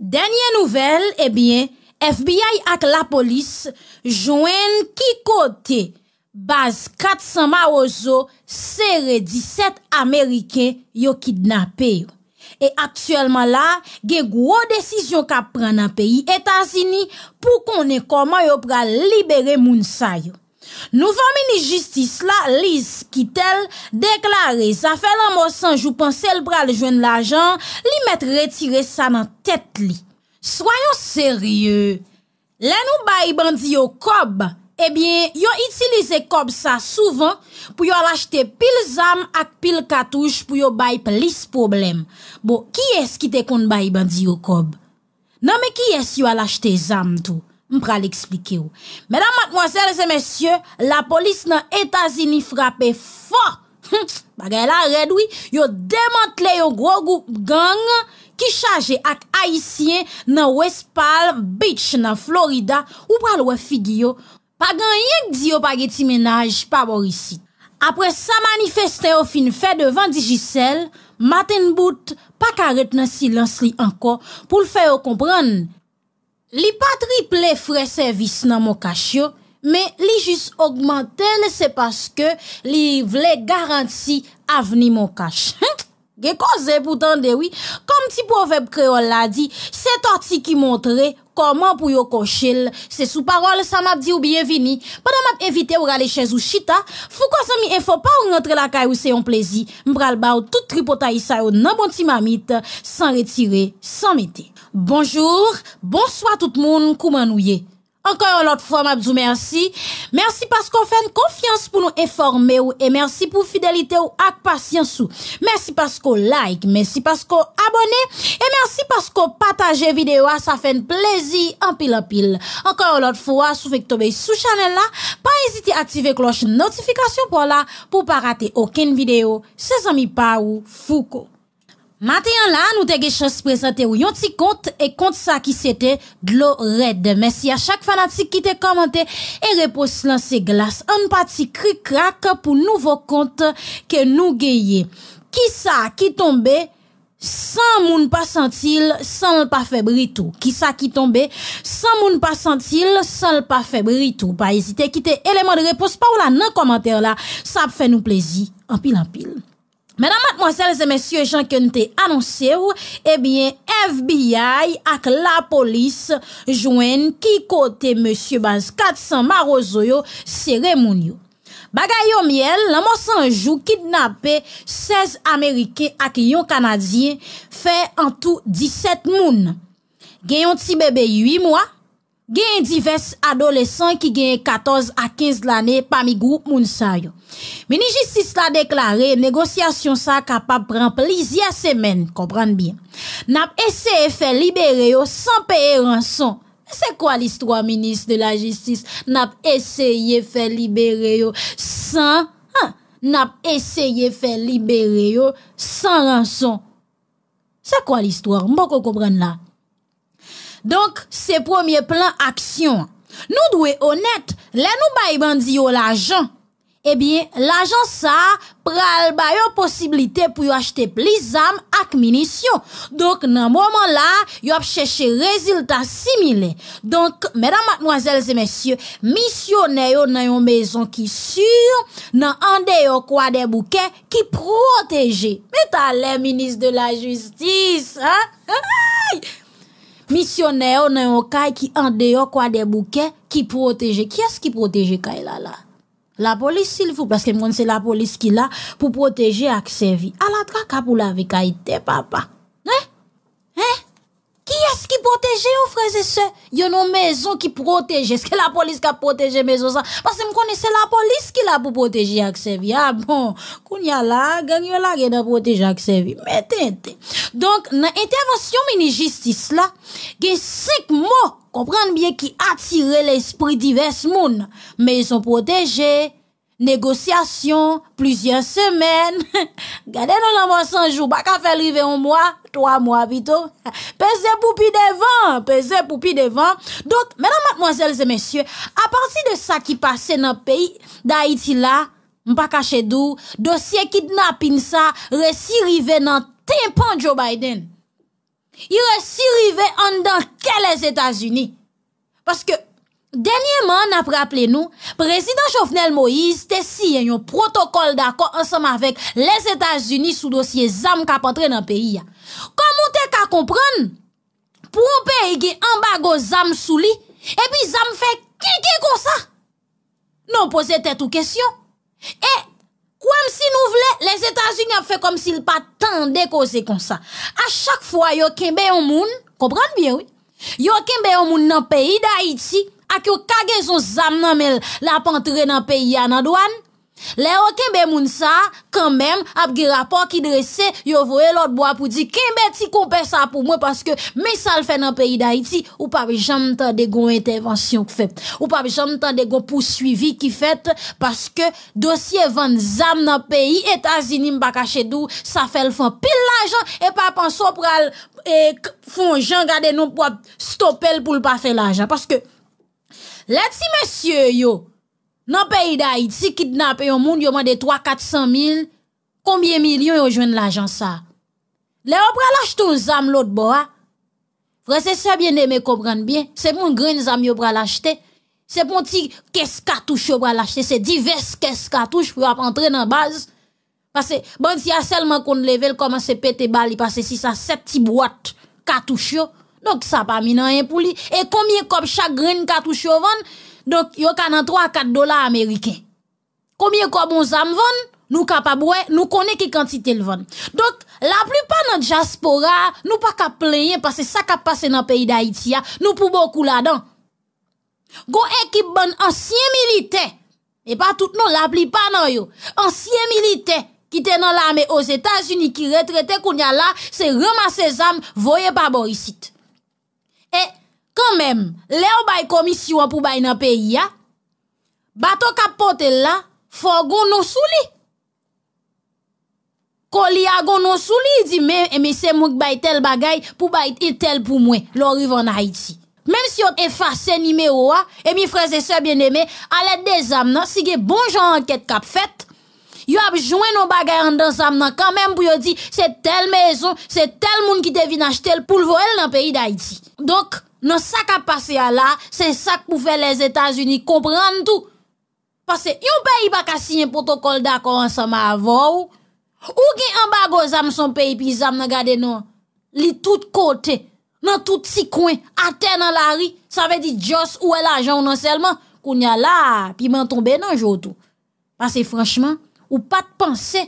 Denye nouvel, ebyen, eh FBI ak la polis jwen ki kote baz 400 ma ozo sere 17 Ameriken yo kidnapen yo. E aktuelman la, gen gwo desisyon ka pran nan peyi etan zini pou konen koman yo pra libere moun sa yo. Nou fòmini jistis la, lis ki tel, deklare, zafè lan mò sanj ou pan sel pral jwen l'ajan, li mèt retire sa nan tèt li. Soyon seryè, lè nou bayi bandi eh yo kob, ebyen, yo itilize kob sa souvan pou yo alachte pil zam ak pil katouj pou yo bayi plis problem. Bo, ki es ki te kon bayi bandi yo kob? Nan me ki es yo alachte zam tou? m pra li eksplike ou. Mèdam mat mwansèl se mèsyè, la polis nan Etazini frape fò! Pagè la redwi, yo demantle yo gro goup gang ki chaje ak Aisyen nan West Palm Beach nan Florida, ou pral wè figi yo. Pagè yèk di yo pagè ti menaj, apre sa manifestè ou fin fè devan Digicel, maten bout, pakaret nan silansri anko pou l fè ou komprèn Li patriple fwe servis nan mou kach yo, me li jis augmente ne se paske li vle garanti avni mou kach. Ge koze pou tan dewi, kom ti pou veb kreol la di, se torti ki montre, koman pou yo koshil, se sou parol sa map di ou bienvini, padan map evite ou rale chez ou chita, fou kwa sa mi enfo pa ou yon tre la kay ou se yon plezi, mbral ba ou tout tripotayi sa yo nan bonti mamit, san retire, san mete. Bonjour, bonsoi tout moun kouman ou ye. Ankon yon lot fwa mabzou mersi. Mersi paskou fèn konfians pou nou eforme ou e mersi pou fidelite ou ak pasyans ou. Mersi paskou like, mersi paskou abone, e mersi paskou pataje videwa sa fèn plezi anpil anpil. Ankon yon lot fwa sou fek tobe sou chanel la, pa eziti ative kloche notifikasyon pou la pou pa rate oken videyo se zami pa ou fuko. Matyen la nou te ge chans prezante ou yon ti kont e kont sa ki sete glou red. Mersi a chak fanatik ki te komante e repos lan se glas. An pati kri krak pou nouvo kont ke nou geye. Ki sa ki tombe, san moun pa sentil, san l pa febri tou. Ki sa ki tombe, san moun pa sentil, san l pa febri tou. Pa yezite ki te eleman de repos pa ou la nan komante la. Sa ap fe nou plezi. An pil an pil. Menan matmwansel se mensyo jan kyon te anonsye ou, ebyen eh FBI ak la polis jwen ki kote mensyo bans 400 marozoyo sere moun yo. Bagay yo miel, la monsan jou kidnapè 16 Amerike ak yon Kanadien fè an tou 17 moun. Gen yon ti bebe 8 mwa. genye divers adolesan ki genye 14 a 15 l ane pa mi grou moun sa yo. Mini justice la deklare, negosyasyon sa kapap pran plizye semen, kopran bien, nap eseye fe libere yo san peye ranson. Se kwa l istwa, ministre de la justice? Nap eseye fe libere yo san... Nap eseye fe libere yo san ranson. Se kwa l istwa? Mpoko kopran la? Donk, se promye plan aksyon, nou dwe onet, lè nou bay bandi yo l'ajan. Ebyen, l'ajan sa pral bay yo posibilite pou yo achete pli zam ak minisyon. Donk, nan mouman la, yo ap chèche rezultat simile. Donk, mèdam matmwazèl zè mèsyon, misyonè yo nan yon mezon ki sur, nan andè yo kwa de bouken ki proteje. Meta lè, minis de la justis, ha? Ha ha! Ha! Misyonè yo nan yo kay ki an deyo kwa de bouke ki proteje. Ki as ki proteje kay la la? La polis si li fou, paske mwen se la polis ki la pou proteje ak se vi. A la tra ka pou la ve kay te papa. Ki yas ki proteje ou fraze se? Yon nou mezon ki proteje. Eske la polis ka proteje mezon sa? Pase m kone se la polis ki la pou proteje aksevi. Ha bon, kounya la, gangyo la gen a proteje aksevi. Meten te. Donk, nan intervensyon mi ni jistis la, gen sik mo, komprende bie ki atire l'esprit divers moun, me yon proteje. negosyasyon, pluzyen semen, gade nan nanman sanjou, baka fel rive yon mwa, 3 mwa bito, pesè poupi devan, pesè poupi devan, donk, menan matmozèlze mensyè, a parsi de sa ki pase nan peyi, da iti la, mpa kache dou, dosye kidnap in sa, resi rive nan tenpan Joe Biden, y resi rive an dan ke les Etats-Unis, paske, Denye man ap rappele nou, Prezident Jovenel Moïse te si yon protokol d'akon ansam avèk les Etats-Unis sou dosye zam kap entre nan peyi ya. Kou moun te ka kompran, pou moun pe yon ge ambago zam sou li, epi zam fe kike konsa. Non pose te tou kesyon. E, kou moun si nou vle, les Etats-Unis ap fe kom si l pa tende kose konsa. A chak fwa yo kembe yon moun, kompran bien wè, yo kembe yon moun nan peyi da Iti, ak yo kage zon zam nan mel la pa antre nan peyi ya nan doan le yo kenbe moun sa kanmem ap ge rapor ki dresse yo vwe lot bo apou di kenbe ti kompe sa pou mwen paske men sal fe nan peyi da iti ou pa be jam tan de gon intervensyon k fe ou pa be jam tan de gon pou suivi ki fet paske dosye van zam nan peyi et azinim baka chedou sa fel fon pil la jan e pa pan so pral e, fon jan gade nou po stopel pou l pa fe la jan paske Le ti men sye yo, nan peyi da iti kidnap e yon moun yon man de 3-400 mil, kombye milyon yon jwen l'ajans sa. Le yo pralachte yon zam l'ot bo a. Fransè sa bien de me kompran bien, se moun gren zam yo pralachte, bon, se moun ti kes katouche yo pralachte, se divers kes katouche pou ap entre nan baz. Pase, bon ti a selman kon level koman se pete bali, pase si sa se ti boat katouche yo, Donk sa pa mi nan yon pou li. E komye kop chak gren katou chou van, donk yo kanan 3-4 dola Ameriken. Komiye kop moun zam van, nou ka pa boue, nou kone ki kantitel van. Donk la pli pa nan Jaspora, nou pa ka pleyen, pase sa ka pase nan peyi da Itia, nou pou boku la dan. Go ekip bon ansyen milite, e pa tout nou la pli pa nan yo, ansyen milite, ki ten nan la me os Etats-Unis, ki retrete koun ya la, se remase zam, voye pa bo yisit. mèm, lè ou bay komisyon pou bay nan peyi ya, bato kap pote la, fò goun nou sou li. Ko li a goun nou sou li, di mè, eme se mouk bay tel bagay pou bay tel pou mwen, lò riv an Haiti. Mèm si eh, non, bon yo efase nime ou a, eme freze se bien eme, alè de zam nan, si ge bon jan anket kap fèt, yo ap jwen nou bagay an dan zam nan, kan mèm pou yo di, se tel mezon, se tel moun ki te vinach tel pou lvo el nan peyi d'Haïti. Dok, nan sa ka pase ya la, se sak pou fe les Etats-Unis, komprende tou. Pase, yon bayi baka siyen protokol da kon an sa ma avou, ou gen an bago zam son payi pi zam, nan gade nan, li tout kote, nan tout si kwen, ate nan la ri, sa ve di joss, ou el ajan ou nan selman, koun ya la, pi men tombe nan joutou. Pase, franchman, ou pat pense,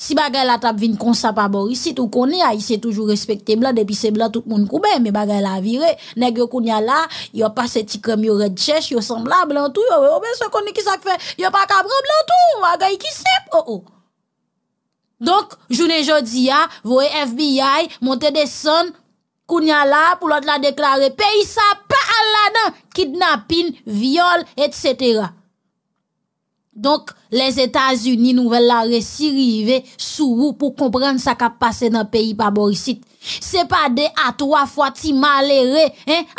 Si bagay la tap vin konsap abor, isi tou koni a, isi toujou respekte blan, depi se blan tout moun koube, me bagay la vire, neg yo kounya la, yo pa se ti krem yo red chesh, yo san blan blan tou, yo we obe se koni ki sak fe, yo pa kabran blan tou, bagay ki sep, oh oh. Donk, jounen jodi a, voe FBI, monte de son, kounya la, pou lot la deklare, pey sa pa al la nan, kidnapin, viol, et se te ra. Donk, les Etats-Unis nou vel la resi rive sou ou pou komprende sa kap pase nan peyi pa borsit. Se pa de a 3 fwa ti male re,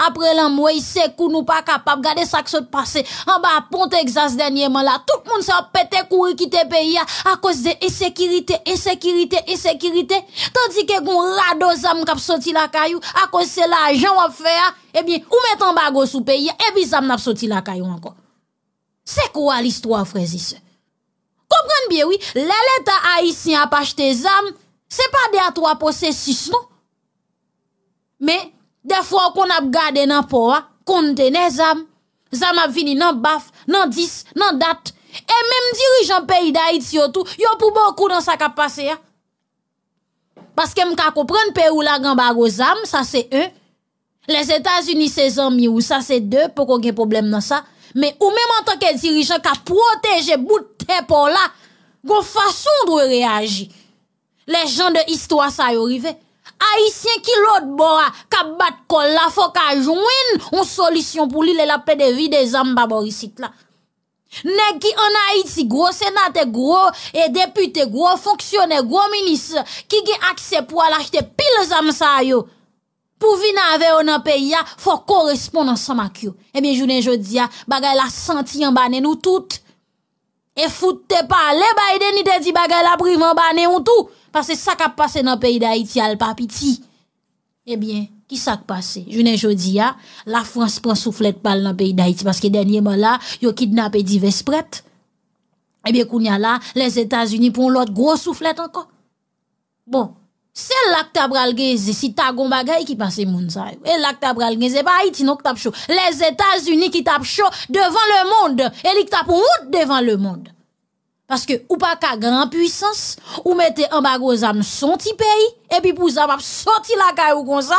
apre lan mwey se kou nou pa kapap gade sa kso te pase, an ba aponte egza se denye man la, tout moun se ap pete kou re kite peyi ya, akos de esekirite, esekirite, esekirite, tandike kon rado zam kap soti la kayou, akos se la jan wap fe ya, e eh bi ou met an bago sou peyi ya, e eh bi zam nap soti la kayou ankon. Se kwa l'histoire frezise. Komprende biye wè, lè lè ta a yis ni apache te zam, se pa de atwa pose sus nou. Mè, defwa wè kon ap gade nan po a, konde ne zam. Zam ap vini nan baf, nan dis, nan dat. E mèm dirijan peyi da iti yo tou, yo pou boku nan sa kap pase ya. Paske m ka komprende peyi ou la gan bago zam, sa se e. Les Etats-Unis se zan mi ou, sa se de, pou kon gen problem nan sa. Men ou menman tanke dirijan ka proteje bout tepon la, goun fason dwe reaji. Le jan de istwa sa yo rive, a isyen ki lot bora ka bat kol la, fok a jouen un solisyon pou li le la pe de vi de zanm babo risit la. Ne ki an a iti gwo, senate gwo, e depute gwo, fonksyoner gwo, minis, ki ge aksep wala jte pil zanm sa yo, pou vi nan veyo nan peyi ya, fò korespond ansan mak yo. Ebyen, jounen jodi ya, bagay la santi yon banen nou tout. E foute pa, le bayden ni de di bagay la privan banen ou tout, pase sak ap pase nan peyi da iti al papiti. Ebyen, ki sak pase? Jounen jodi ya, la Frans pransouflet pal nan peyi da iti, paske denye mo la, yo kidnap e di vespret. Ebyen, kounya la, les Etasuni pon lot grosouflet anko. Bon, Se lak tabral genze si tagon bagay ki pase moun zayou. E lak tabral genze pa Haiti nou ki tab chou. Les Etats-Unis ki tab chou devan le moun de. E li ki tab moun de devan le moun de. Paske ou pa ka gran puissance, ou mette ambago zan son ti peyi, epi pou zan map soti lakay ou konsa,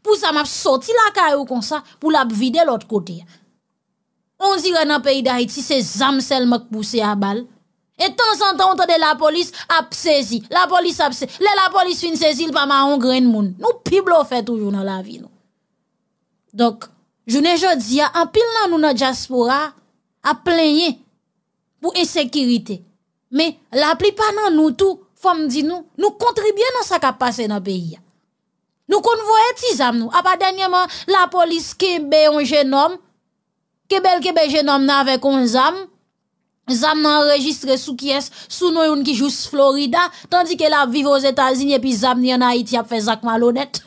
pou zan map soti lakay ou konsa, pou lap vide lot kote ya. On zire nan peyi da Haiti se zam sel mak puse a bal. Et tans an tante de la polis ap sezi. La polis ap sezi. Le ah, la polis fin sezi l pa ma an gren moun. Nou pib lo fe toujou nan la vi nou. Dok, jounen jodi ya, an pil nan nou nan diaspora, ap plenye pou esekirite. Me, la pli panan nou tou, fom di nou, nou kontribye nan sa kap pase nan peyi ya. Nou konvo eti zam nou. Apa denyeman, la polis kebe yon jen om, kebel kebe jen om nan avek yon zam, Zam nan rejistre sou ki es, sou nou yon ki jous Florida, tandi ke la vive ou Zetazini, epi zam ni yon Haiti ap fe zak malonet.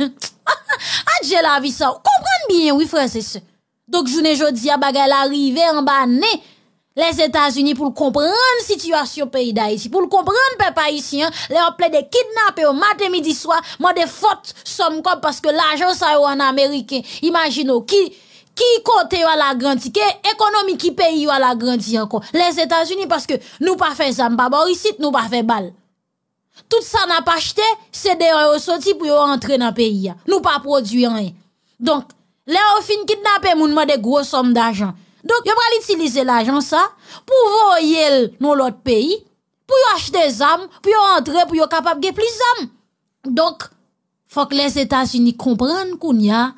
Adje la vi sa ou. Kompran bien, wifre se se. Dok jounen jodi ya bagay la rive en ban ne, les Zetazini pou l kompran situasyon peida iti. Pou l kompran pepa iti, le waple de kidnape ou mate midi swa, mwade fot som kom, paske la jons ay wan Amerike. Imagino ki... ki kote yo a la granti, ki ekonomi ki peyi yo a la granti anko. Les Etats-Unis, paske nou pa fe zan, pa ba orisit, nou pa fe bal. Tout sa na pa chete, se deyo yo soti, pou yo entre nan peyi ya. Nou pa produyan e. Donk, le yo fin kitnap e mounman de gros som d'ajan. Donk, yo pral itilize l'ajan sa, pou voye l nou lot peyi, pou yo achete zan, pou yo entre, pou yo kapap ge pli zan. Donk, fok les Etats-Unis komprenn koun ya,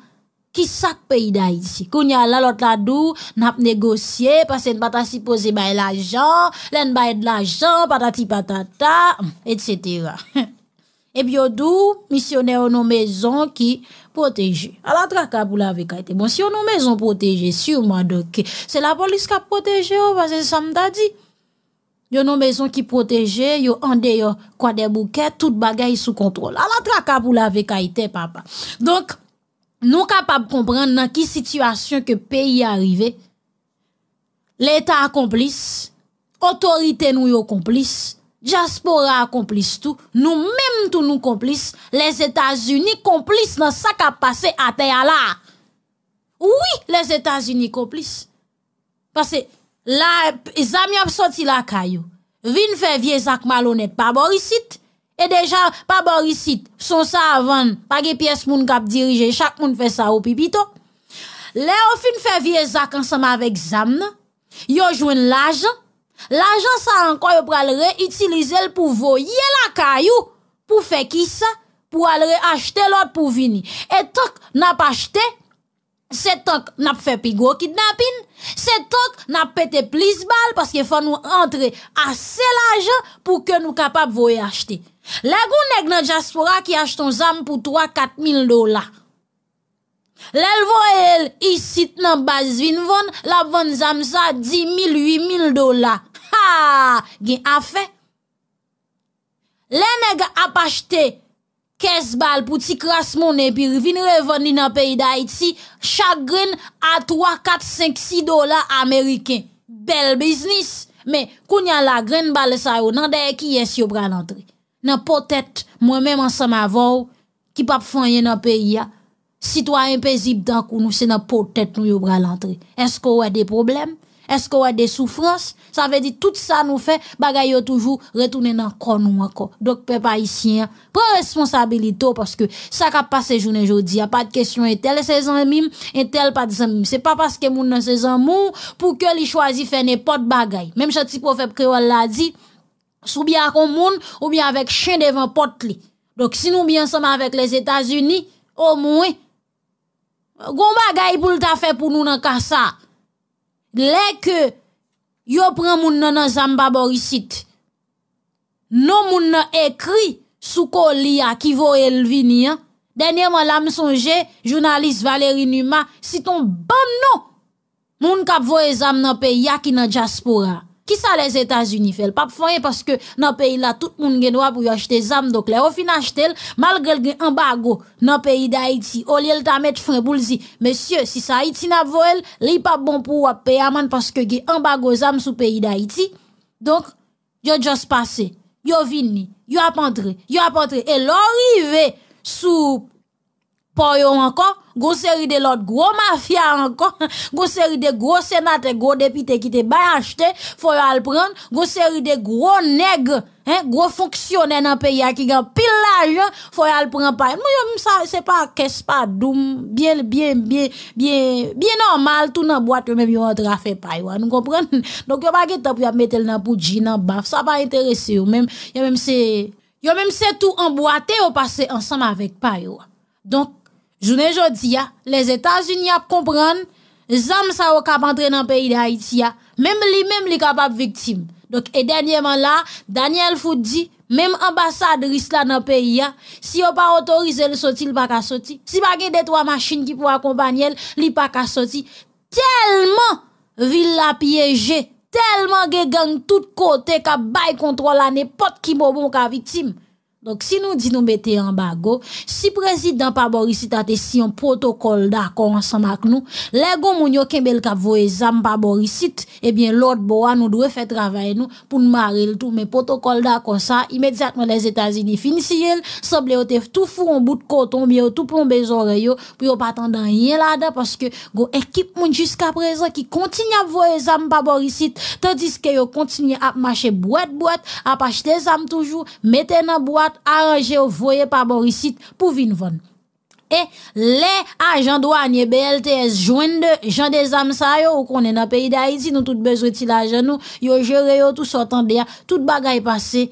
Ki sak peyi da yisi. Koun ya la lot la dou, nap negosye, pase n pata si pose baye la jan, lè n baye de la jan, pata ti patata, et cetera. Ebi yo dou, misyonè yo nou mezon ki proteje. Ala tra ka pou la vekaitè. Bon, si yo nou mezon proteje, si yo mwadokè, se la polis ka proteje yo, vase sa mta di. Yo nou mezon ki proteje, yo andè yo kwa de bouket, tout bagay sou kontrol. Ala tra ka pou la vekaitè, papa. Donk, Nou kapap komprende nan ki situasyon ke peyi arive. L'Etat akomplis, otorite nou yo akomplis, jaspora akomplis tou, nou menm tou nou akomplis, les Etats-Unis akomplis nan sa kap pase ate a la. Ouwi les Etats-Unis akomplis. Pase la, zami ap soti la kayo. Vin fe vie zak malo net pa boris ite. e deja pa borisit, son sa avan, pa ge piyes moun kap dirije, chak moun fe sa ou pipito. Le ou fin fe viezak ansama vek zamne, yo jwen lajan, lajan sa anko yo pral reutilize l pou voye la kayou, pou fe ki sa, pou al reachete l or pou vini. E tok nap achete, se tok nap fe pigwo kidnapin, se tok nap pete plis bal, paske fwa nou entre ase lajan, pou ke nou kapap voye achete. Le goun neg nan Jaspora ki ashton zam pou 3-4 mil dola. Le lvo el isit nan baz vin von, la von zam za 10 mil, 8 mil dola. Ha, gen afe. Le neg ap ashte kes bal pou ti kras mounen pi rvin revon inan peyi da iti, chak gren a 3-4-5-6 dola Ameriken. Bel biznis. Me, kou nyan la gren bal sa yo nan deye ki yes yo pran antreke. nan potet mwen mèm an sa mè avou, ki pa pou fanyen nan peyi ya, si to a impezib dan kou nou, se nan potet nou yo bral antre. Eskou wè de problem, eskou wè de soufrans, sa vè di tout sa nou fè, bagay yo toujou retounen nan konou anko. Dok pe pa isyen, pou responsabilito, paske sa ka pa e se jounen joudi, a pa de kesyon en tel, en tel pa de sen mim, se pa paske moun nan sen zan moun, pou ke li chwazi fè ne pot bagay. Mem chati pou fè preol la di, se pa paske moun nan se zan moun, Soubya kon moun, oubya vek chen devan pot li. Dok si noubyan soma vek les Etats-Unis, o mwen, goma gayi pou lta fe pou nou nan ka sa. Le ke, yo pren moun nan zamba borisit. Non moun nan ekri, souko li ya ki vo el vini. Denye mwen la msonje, jounalist Valérie Numa, si ton ban nou, moun kap vo e zam nan pe ya ki nan jaspora. Ki sa les Etats-Unis fel? Pap fwenye paske nan peyi la, tout moun gen wap ou yo achete zam, dok le ofi na achetel, malge el gen ambago nan peyi da Haiti, olye el ta met fwen boulzi, mesye, si sa Haiti na voel, le yi pap bon pou wap pey amman paske gen ambago zam sou peyi da Haiti, donk, yo just pase, yo vini, yo ap entre, yo ap entre, el orive sou... Po yon ankon, gwo seri de lot, gwo mafya ankon, gwo seri de gwo senate, gwo depite ki te bay anjte, fo yon alpren, gwo seri de gwo neg, hèn, gwo fonksyonen anpeya ki gen pilaj, fo yon alpren pay. Mwen yon se pa kespa, doum, bien, bien, bien, bien, bien normal, tout nan boate, yon mèm yon trafe pay, wè, nou kompren. Donk yon pa gitap yon metel nan poudji, nan baf, sa pa interese yon mèm, yon mèm se yon mèm se tout anboate, yon passe ansanm avèk pay, wè. Donk Jounen jodi ya, les Etats-Unis ap kompren, zanm sa wak ap antre nan peyi de Haiti ya, menm li menm li kap ap viktim. Dok e denyeman la, Daniel Foudi, menm ambasadris la nan peyi ya, si yo pa otorize li soti, li pa ka soti. Si pa gen de twa maschine ki pou akompanyel, li pa ka soti. Telman vil la piyeje, telman gen gen tout kote kap bay kontrol ane pot ki mou bon ka viktim. Donk si nou di nou bete yon bago, si prezident paborisit ate si yon protokol da kon ansan mak nou, lego moun yo kembel kap voye zam paborisit, ebyen eh lout bo an nou dwe fè travay nou pou nou mare l tout me protokol da kon sa, imediatman les Etats-Unis finisi yon, sab le yo tef tou foun bout koton, bi yo tou plombe zore yo, pou yo patan dan yon lada, paske yo ekip moun jiska prezant ki kontinye ap voye zam paborisit, tadis ke yo kontinye ap mache bouet bouet, ap achete zam toujou, mete nan bouet, Aranje ou voye pa borisit pou vinvan E le ajan do anye BLTS Jwen de jan de zam sa yo Ou konen apayi da iti Nou tout bezweti la jan nou Yo jere yo tout sotan de ya Tout bagay pase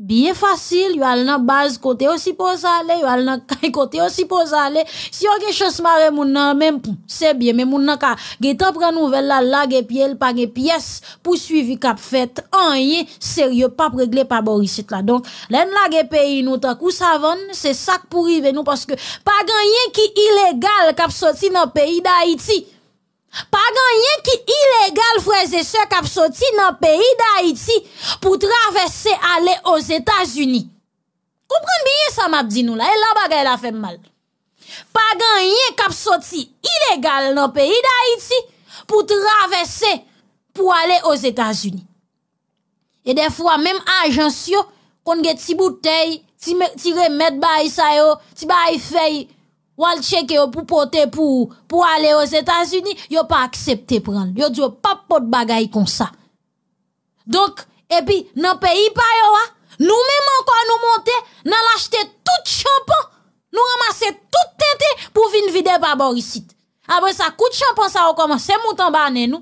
Biye fasil, yon al nan baz kote osi pos ale, yon al nan kote osi pos ale. Si yon gen chos mare moun nan, menm pou, se bie, menm moun nan ka. Gen tan pran nouvel la, la gen piye, l pa gen piyes pou suivi kap fet, an ye, seryo, pap regle pa borisit la. Donk, len la gen peyi nou tak ou savon, se sak pou rive nou, paske pa gen ye ki ilegal kap soti nan peyi da iti. Pagan yon ki ilegal fweze se kap soti nan peyi da iti pou travese ale o Zetas Uni. Kupran bi yon sa map di nou la, e la bagay la fe mmal. Pagan yon ki kap soti ilegal nan peyi da iti pou travese pou ale o Zetas Uni. E defwa, menm ajan syo, kon ge ti boutei, ti remet bayi sayo, ti bayi fey, wal cheke yo pou pote pou, pou aller aux états unis yo pa accepté pran. Yo di yo pa pot bagay kon sa. et puis nan peyi pa yo a, nous même encore nou monte, nan lachete tout champon, nou ramasser tout tente pou vin vide coup de Après ça kout champon sa commencé nous. moutan banen nou,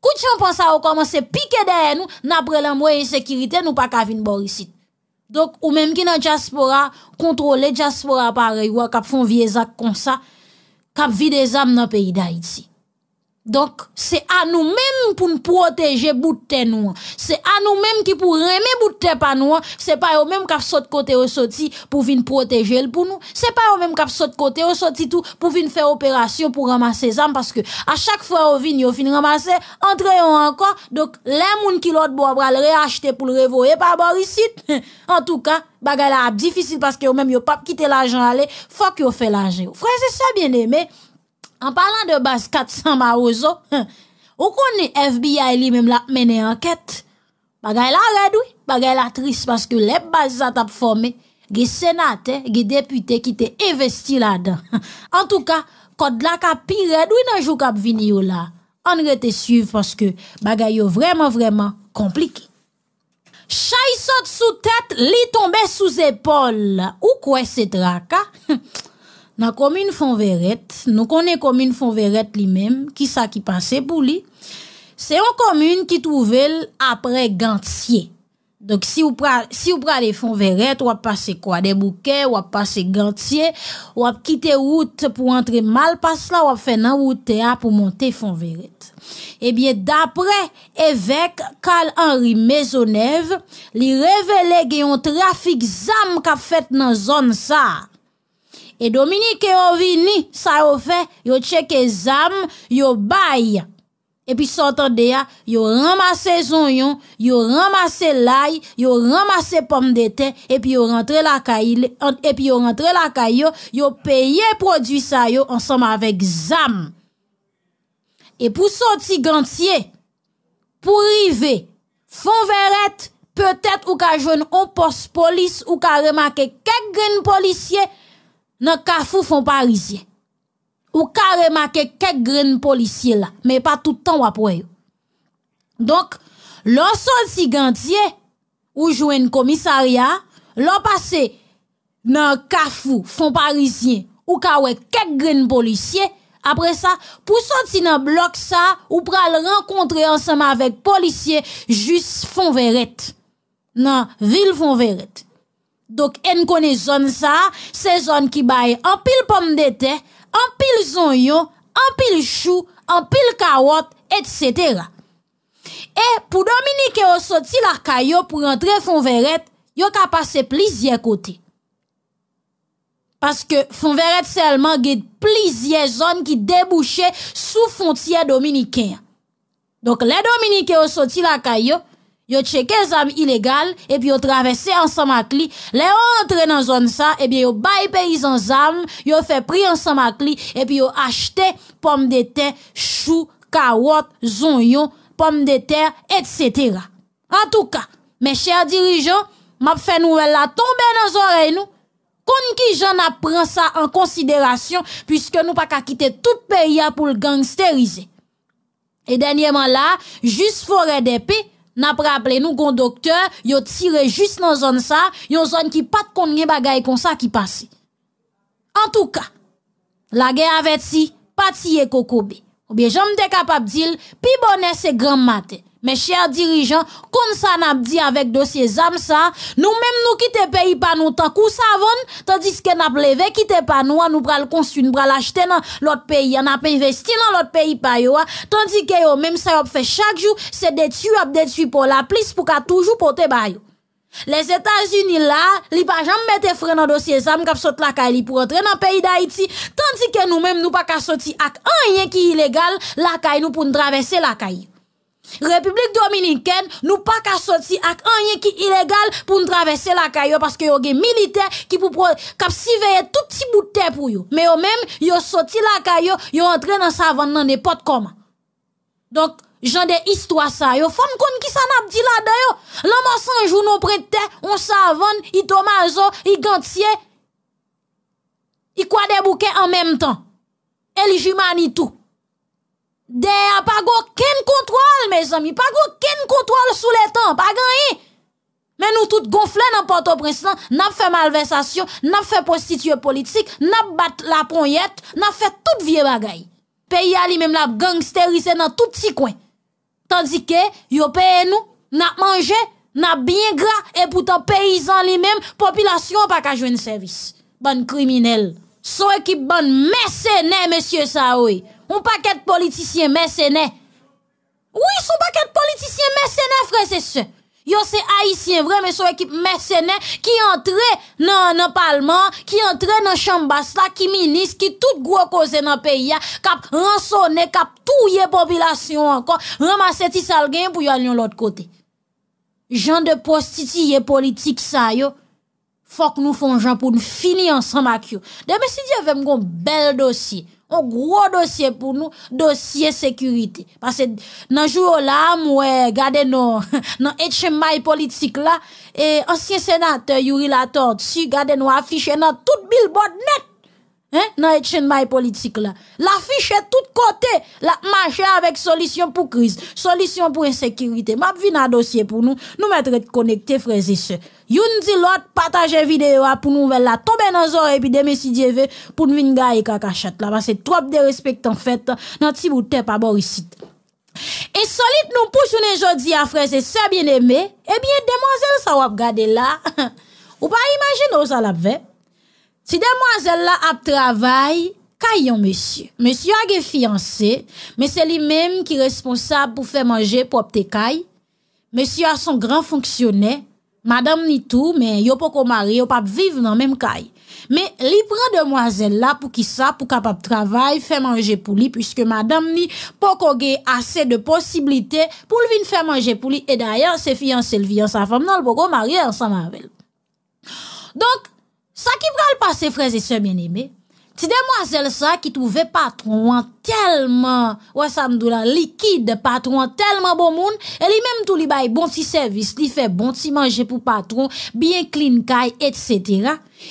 kout champon sa yo komanse pike deye nou, l'insécurité, nous sécurité, nous pas pa kavin borisit. Dok ou menm ki nan diaspora kontrole diaspora pare ywa kap fon vie zak kon sa, kap vide zam nan peyi da iti. Donk, se an nou men pou nou proteje bout te nou an. Se an nou men ki pou reme bout te pa nou an, se pa yo men kap sot kote yo soti pou vin proteje el pou nou. Se pa yo men kap sot kote yo soti tou pou vin fè operasyon pou ramase zan, paske a chak fwa yo vin yo fin ramase, entre yo an kon, donk, lem moun ki lot bo apra l reachete pou l revoye pa borisit. En tou ka, bagala ap difisil paske yo men yo pap kite la jan ale, fwa ki yo fè la jan. Fwa, se sa bien eme, An palan de baz katsan ma ozo, ou konen FBI li men la menen anket? Bagay la redou, bagay la tris, paske le baz zata ap fome, ge senate, ge depute ki te investi la dan. An touka, kod laka pi redou nan jou kap vini yo la. An rete suiv paske bagay yo vreman vreman komplike. Chay sot sou tet, li tombe sou zepol. Ou kwe se draka? nan komine Fonveret, nou konen komine Fonveret li mem, ki sa ki panse pou li, se yon komine ki touvel apre Gantye. Dok si ou prade Fonveret, wap pase kwa? De bouke, wap pase Gantye, wap kite route pou entre mal, pas la wap fe nan route a pou monte Fonveret. Ebyen, eh dapre evek Karl-Henri Maisonneuve, li revele gen yon trafik zam ka fet nan zon sa. E domini ke yo vini, sa yo fe, yo cheke zam, yo bay ya. E pi sotan de ya, yo ramase zonyon, yo ramase lay, yo ramase pomme de ten, e pi yo rentre la kay e yo, yo peye prodwisa yo ansam avek zam. E pou sotigantye, pou rive, fon veret, petet ou ka jwen opos polis ou ka remake kek gen policye, nan kafou fon Parisien, ou kare make kek gren policye la, me pa toutan wap wè yo. Donk, lò son si gantye, ou jwen komisaria, lò pase nan kafou fon Parisien, ou kawè kek gren policye, apre sa, pou son si nan blok sa, ou pral renkontre ansama vek policye, jys fon veret, nan vil fon veret. Dok en kone zon sa, se zon ki baye anpil pomme de te, anpil zon yon, anpil chou, anpil kawot, et setera. E pou Dominike o soti lakay yo pou rentre fonveret, yo ka pase plizye kote. Paske fonveret selman ge plizye zon ki debouche sou fontye Dominike. Dok le Dominike o soti lakay yo. yo tcheke zanm ilegal, epi yo travesse ansan makli, le yo rentre nan zon sa, epi yo bayi peri zan zanm, yo fe pri ansan makli, epi yo achte pom de ter, chou, kawot, zon yon, pom de ter, etc. En tou ka, men chè dirijon, map fè nouvel la tombe nan zorey nou, kon ki jen ap pren sa an konsiderasyon, pwiske nou pa kakite tout periya pou l'gangsterize. E denyèman la, jis fore de pey, Napre aple nou kon doktor, yo tire jist nan zon sa, yo zon ki pat kon nge bagay kon sa ki pase. En tou ka, la gen avet si, pat si ye koko be. Obe, jom de kapap dil, pi bonen se gran maten. Me chè dirijan, kon sa nap di avèk dosye zam sa, nou mèm nou kite peyi pa nou tan kous avon, tandis ke nap leve kite pa nou an nou pral konsyoun, pral achten an lot peyi, an ap investi nan lot peyi pa yo, tandi ke yo mèm sa yo ap fè chak jou, se detyu ap detyu pou la plis pou ka toujou pote ba yo. Les Etats-Unis la, li pa jam mette fre nan dosye zam kap sot lakay li pou rentre nan peyi da iti, tandi ke nou mèm nou pa kasoti ak an yen ki ilegal lakay nou pou n'dravesse lakay yo. Republik Dominiken nou pa ka soti ak anye ki ilegal pou nou travese lakay yo Paske yo gen militer ki pou kap siveye tout ti bouten pou yo Me yo men yo soti lakay yo, yo entre nan savon nan de potkoman Donk jan de istwa sa yo, fon kon ki sa nap di la dayo Nan monsan jou nou prete, on savon, i tomazo, i gantye I kwa de bouke an menm tan Elijiman itou De a pa go ken kontrol, mes ami. Pa go ken kontrol sou letan. Pa gan yi. Men nou tout gonflè nan porto prenslan. Nap fè malversasyon. Nap fè prostitye politik. Nap bat la ponyèt. Nap fè tout vie bagay. Pey ya li menm la gangsterise nan tout ti kwen. Tandikè, yo pey en nou. Nap manje. Nap bien gra. E poutan pey zan li menm. Popilasyon pa ka jwen servis. Bon kriminel. So ekip bon mèsenè, mèsyè sa ouy. Mèsyè sa ouy. Ou pa ket politisyen mersenè. Ou yis ou pa ket politisyen mersenè fre se se. Yo se haisyen vremen sou ekip mersenè ki entre nan palman, ki entre nan chambas la, ki minis, ki tout gwo koze nan peyi ya, kap ransone, kap touye popilasyon ankon, ramase ti salgen pou yon yon lot kote. Jan de postiti ye politik sa yo. Fok nou fon jan pou nou fini ansan mak yo. Deme si diye vem gon bel dosye. On gro dosye pou nou dosye sekurite. Pase nanjou yo non, la, mwe, gade nou, nan etche may politik la. E ansye senat, yuri la tord, si gade nou afishe nan tout bilbord net. Nan et chen may politik la La fiche tout kote La manche avek solisyon pou kriz Solisyon pou ensekirite Mab vi nan dosye pou nou Nou mette rete konekte freze se Youn di lot pataje videwa pou nouvel la Tome nan zore epi deme si dieve Poun vi nga e kakachat la Mase trop de respekt an fete Nan ti boutep a borisit E solit nou poushou ne jodi a freze se eh Bien eme, e bie demonzel sa wap gade la Ou pa imagine ou sa la ve Si de mwazel la ap travay, kay yon mwesye. Mwesye yon ge fiyanse, mwesye li menm ki responsab pou fe manje pou apte kay. Mwesye yon son gran fonksyonen, madame ni tou, men yo pou ko mari, yo pap vive nan menm kay. Men li pren de mwazel la pou ki sa, pou kap ap travay, fe manje pou li, pwiske madame ni pou ko ge ase de posibilite pou li vin fe manje pou li. E dayan, se fiyanse li vi an sa fam nan, pou ko mari an sa manvel. Donk, Sa ki pral pa se freze se mjen eme, ti demwazel sa ki touve patron wan telman, wa samdou la, likid patron wan telman bon moun, e li menm tou li bay bon ti servis, li fe bon ti manje pou patron, biyen klinkay, etc.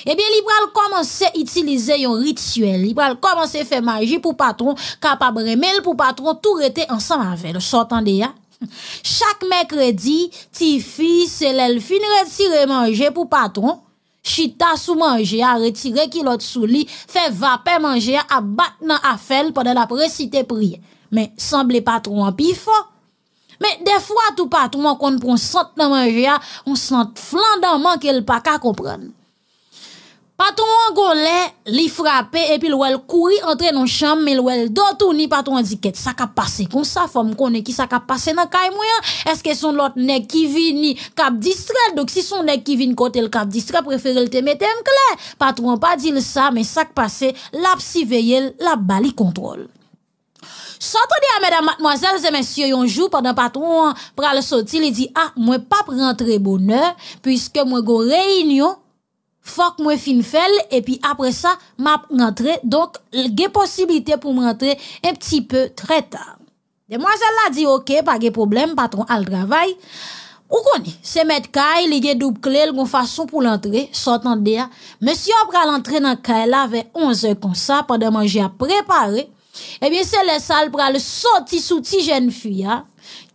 Ebyen eh li pral komanse itilize yon rituel, li pral komanse fe manje pou patron, kapab remel pou patron, tou rete ansam avèl, chotan de ya. Chak mekredi, ti fi, se lèl finre ti remanje pou patron. Chita sou manje a retire kilot sou li, fe vapen manje a bat nan afel pwede la presite priye. Men, sanble patrou an pifo. Men, defwa tou patrou an konn pou an sant nan manje a, an sant flan dan manke l pak a kompran. Patron an gon lè, li frape, epi l wèl kouri entre nan chanm, mi l wèl dotouni, patron an di ket, sa ka pase kon sa, fòm konè ki sa ka pase nan kay mwen, eske son lot nek ki vi ni kap distre, dok si son nek ki vi n kote l kap distre, preferèl te metèm kle, patron an pa din sa, men sa k pase, lap si veyèl, lap bali kontrol. Sato di a mèdam matmoazèl, zè mèsyo yonjou, padan patron an pral soti, li di, a, ah, mwen pa prantre bonè, pwiske mwen go reynyon, Fok mwen fin fel, epi apre sa, mwen ap rentre. Donk, ge posibilite pou mwen rentre e pti pe treta. Demoiselle la di, ok, pa ge problem, patron al travay. O koni, se met kay, li ge dup kle, lgon fason pou l'entre, sotan de ya. Mwen si yo pral rentre nan kay la, ve 11 kon sa, pa deman je a prepari. Ebyen, eh se le sal pral soti soti jen fuy ya,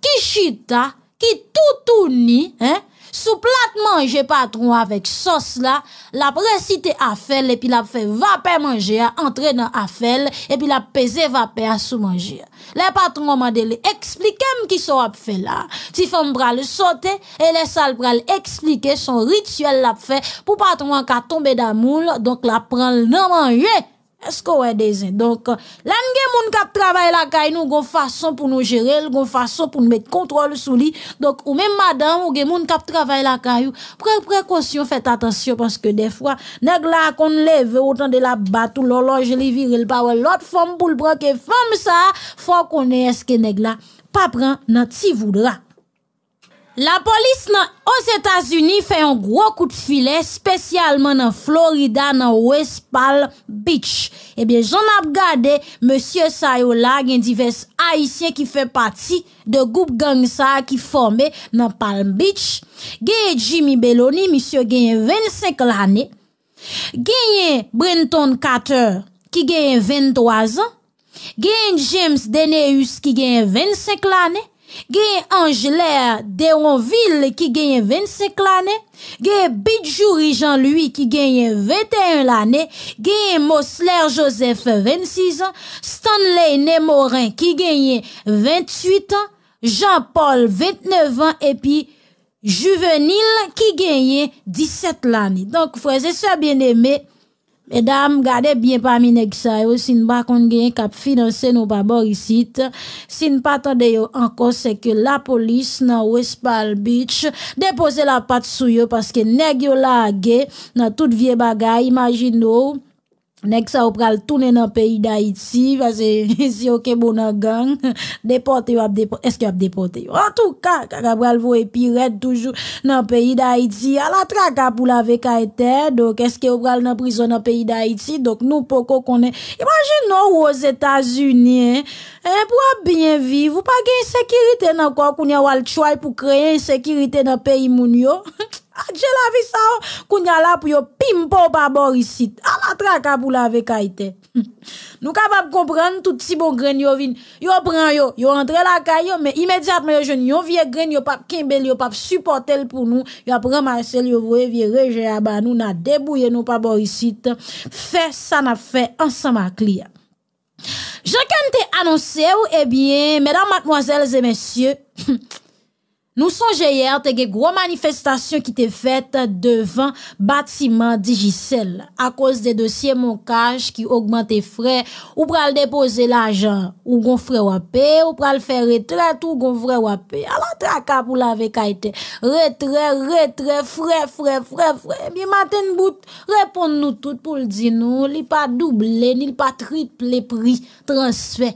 ki chita, ki toutouni, he? Sou plat manje patrou anvek sos la, la presite afel, epi la peze vapen manje a entre nan afel, epi la peze vapen a sou manje a. Le patrou manje le explikem ki sou ap fe la. Ti fèm pral sote, e le sal pral explike son rituel la fe pou patrou anke a tombe da moul, donk la pral nan manje. Esko wè dezen. Donk, lan gen moun kap travay lakay nou goun fason pou nou jere l, goun fason pou nou met kontrol sou li. Donk, ou men madam, ou gen moun kap travay lakay ou, prek prekonsyon, fèt atensyon. Panske defwa, neg la akon leve, ou tan de la batou, loloj li viril pawe, lot fom pou lbran ke fom sa, fwa konen eske neg la papran nan ti voudra. La polis nan os Etats-Unis fè yon gro kout filè spesyalman nan Florida nan West Palm Beach. Ebyen, eh joun ap gade, Monsie Saio la gen divers aisyen ki fè pati de goup gangsa ki fòmè nan Palm Beach. Gen Jimmy Belloni, Monsie gen 25 l'anè. Gen Brenton Carter ki gen 23 an. Gen James Deneus ki gen 25 l'anè. Gen Angelaire Deronville ki genyen 25 lane, gen Bitjouri Jean-Louis ki genyen 21 lane, gen Mosler Joseph 26 an, Stanley Nemorin ki genyen 28 an, Jean-Paul 29 an, epi Juvenil ki genyen 17 lane. Donk fwese swa bien eme. Edam, gade byen pa mi neg sa yo sin bakon gen kap finanse nou pa borisit. Sin patande yo ankon se ke la polis nan Westpal Beach depose la pat sou yo paske neg yo la age nan tout vie bagay imagino ou. Nèk sa ou pral toune nan peyi da iti, vaze, si yo kebo nan gang, depote yo ap depote, eske yo ap depote yo. An tou ka, karabral vou epi red toujou nan peyi da iti, ala tra ka pou lave ka ete, doke eske ou pral nan prizon nan peyi da iti, doke nou poko konen. Emanjine nou ou o Zetas Unyen, e pou ap bien viv, ou pa gen yon sekirite nan kwa, kounye wal choy pou kreye yon sekirite nan peyi moun yo. Ah, oh. A dje lavi sa ou, koun ya la pou yo pim pou pa borisit. A matra ka pou lave kaiten. Nou kapap kompren tout si bon gren yo vin. Yo pren yo, yo rentre la kayo, men imediat men yo jen, yo vie gren, yo pap kimbel, yo pap supportel pou nou, yo apren Marcel, yo vwe vie reje abanou, na debouye nou pa borisit. Fè sa na fè, ansan ma kli ya. Je kante anonsè ou, ebyen, mèdam makmwazèl zè mèsyè, fè, fè, fè, fè, fè, fè, fè, fè, fè, fè, fè, fè, fè, fè, fè, fè, fè, fè Nou sonje yer te ge gro manifestasyon ki te fet devan batiman digisel. A koz de dosye mokaj ki augmente fre, ou pral depose la jan ou gon fre wapè, ou pral fe retret ou gon fre wapè. A la traka pou la ve kaitè, retret, retret, fre, fre, fre, fre. Bi maten bout, repon nou tout pou l di nou, li pa duble, li pa triple pri transfè.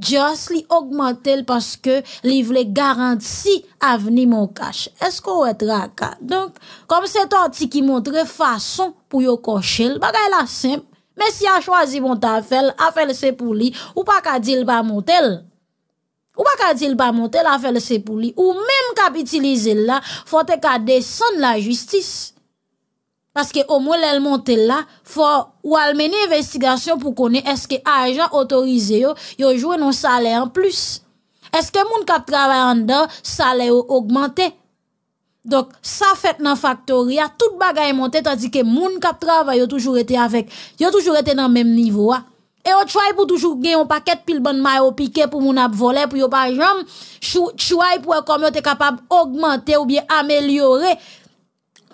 Just li augmente l paske li vle garanti a veni moun kache. Esko ou etre akad? Donk, kom se ton ti ki montre fason pou yo koshe l, bagay la semp. Men si a chwazi moun ta fel, a fel se pou li, ou pa ka dil ba montel. Ou pa ka dil ba montel, a fel se pou li. Ou men kapitilize l la, fote ka desen la justis. Paske o mwen lèl montè la, fò ou almeni investigasyon pou konè, eske ajan otorize yo, yo jwè non salè an plus. Eske moun kap travè an dan, salè yo augmentè. Dok, sa fèt nan faktorya, tout bagay montè, tansi ke moun kap travè yo toujou etè avèk, yo toujou etè nan mèm nivou a. Ah. E yo chwè pou toujou gen yon pakèt pil ban mayo pike pou moun ap volè, pou yo pa jwèm chwè pou yo kom yo te kapab augmentè ou bie amelyore.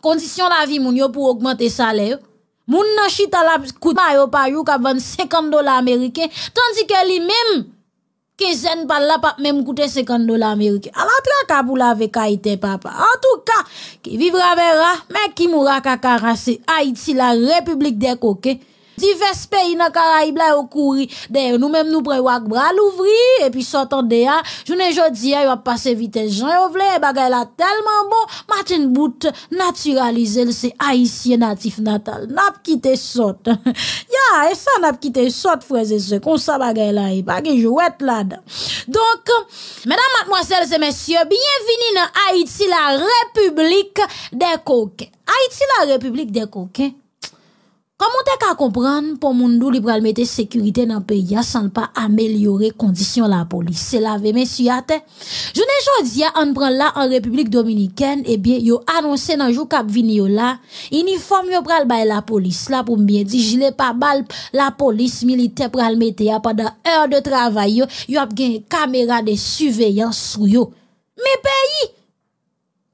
Kondisyon la vi moun yo pou augmente salev, moun nan chita la koute mayo pa yu ka ban sekando la Amerike, tanti ke li menm ke zen pa la pa menm koute sekando la Amerike. A la tra ka pou la vek a ite papa. En tou ka, ki vivra vera, men ki moura ka karase Aiti la Republik de Koke. Divers peyi nan karaib la yo kouri, de yo nou menm nou prewak bral ouvri, epi sotan de ya, jounen jodi ya yo ap pase vite jen yo vle, e bagay la telman bon, maten bout naturalize lese Haitien natif natal. Nap kite sot. Ya, e sa nap kite sot freze se, konsa bagay la, e bagay jowet lad. Donk, medan matmwasele se mesye, bienvini nan Haiti la Republik de Koke. Haiti la Republik de Koke? Koman te ka kompran pou moun nou li pralmete sekurite nan peya san pa amelyore kondisyon la polis. Se la ve men suyate, jounen jodi an pran eh la an Republik Dominiken, ebyen yo anonsen anjou kap vini yo la, iniform yo pralbay la polis. La pou mbyen di jile pa bal la polis milite pralmete ya eh, padan er de travay yo, yo ap gen kamera de suveyan sou yo. Me peyi!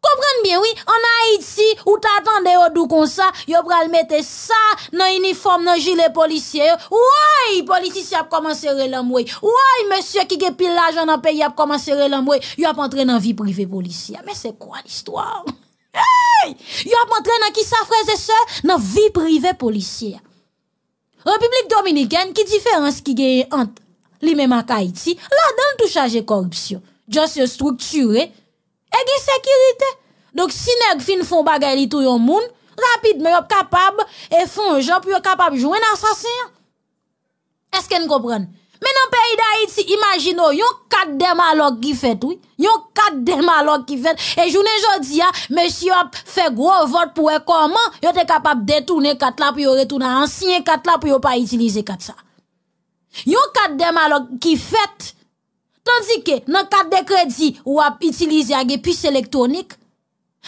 Komprenn byen, oui, an a Iti, ou ta atende yo oh, dou kon sa, yo pral mette sa nan uniform nan jile polisye yo, woy, polisye si ap komanse relem wey, woy, monsye ki ge pil lajan nan peyi ap komanse relem wey, yo ap antre nan vi prive polisye, men se kwa l'histoire? Hey! Yo ap antre nan ki sa freze se, nan vi prive polisye. Republik Dominikèn, ki diferans ki ge ente, li men maka Iti, la dan tou chaje korupsyon, jò se strukture, E gen sekirite. Dok sinek fin fon bagay li tou yon moun, rapid men yon kapab, e fon jop yon kapab jwen ansasyen. Eske n kopren? Men an peyida iti, imagino, yon kat demalok ki fet, yon kat demalok ki fet, e jounen jodi ya, men si yon fe grovot pou e koman, yon te kapab detounen kat la, pou yon retounen ansinyen kat la, pou yon pa itilize kat sa. Yon kat demalok ki fet, Tandike nan kat de kredi wap itilize a ge pisse elektronik,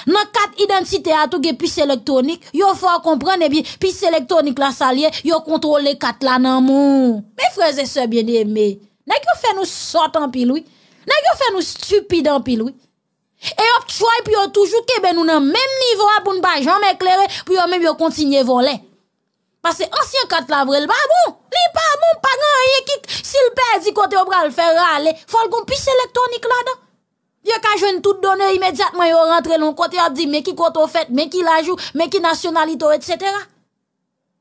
nan kat identite a tou ge pisse elektronik, yo fwa komprene bi pisse elektronik la salye, yo kontrole kat la nan moun. Me freze se bine me, nan yo fwe nou sotan pi lwi, nan yo fwe nou stupidan pi lwi, e yo ptchoy e pi yo toujou kebe nou nan menm nivou apoun bajan me eklere, pi yo menm yo kontinye volen. Pase ansyen kat la vre l'babou. Li babou mpagan ye kik. Si l'pè di kote obran l'ferra le, fol goun pis selek tonik la da. Yo ka jwen tout donè imediatman yo rentre l'on kote a di meki kote ou fèt, meki lajou, meki nasyonalito, etc.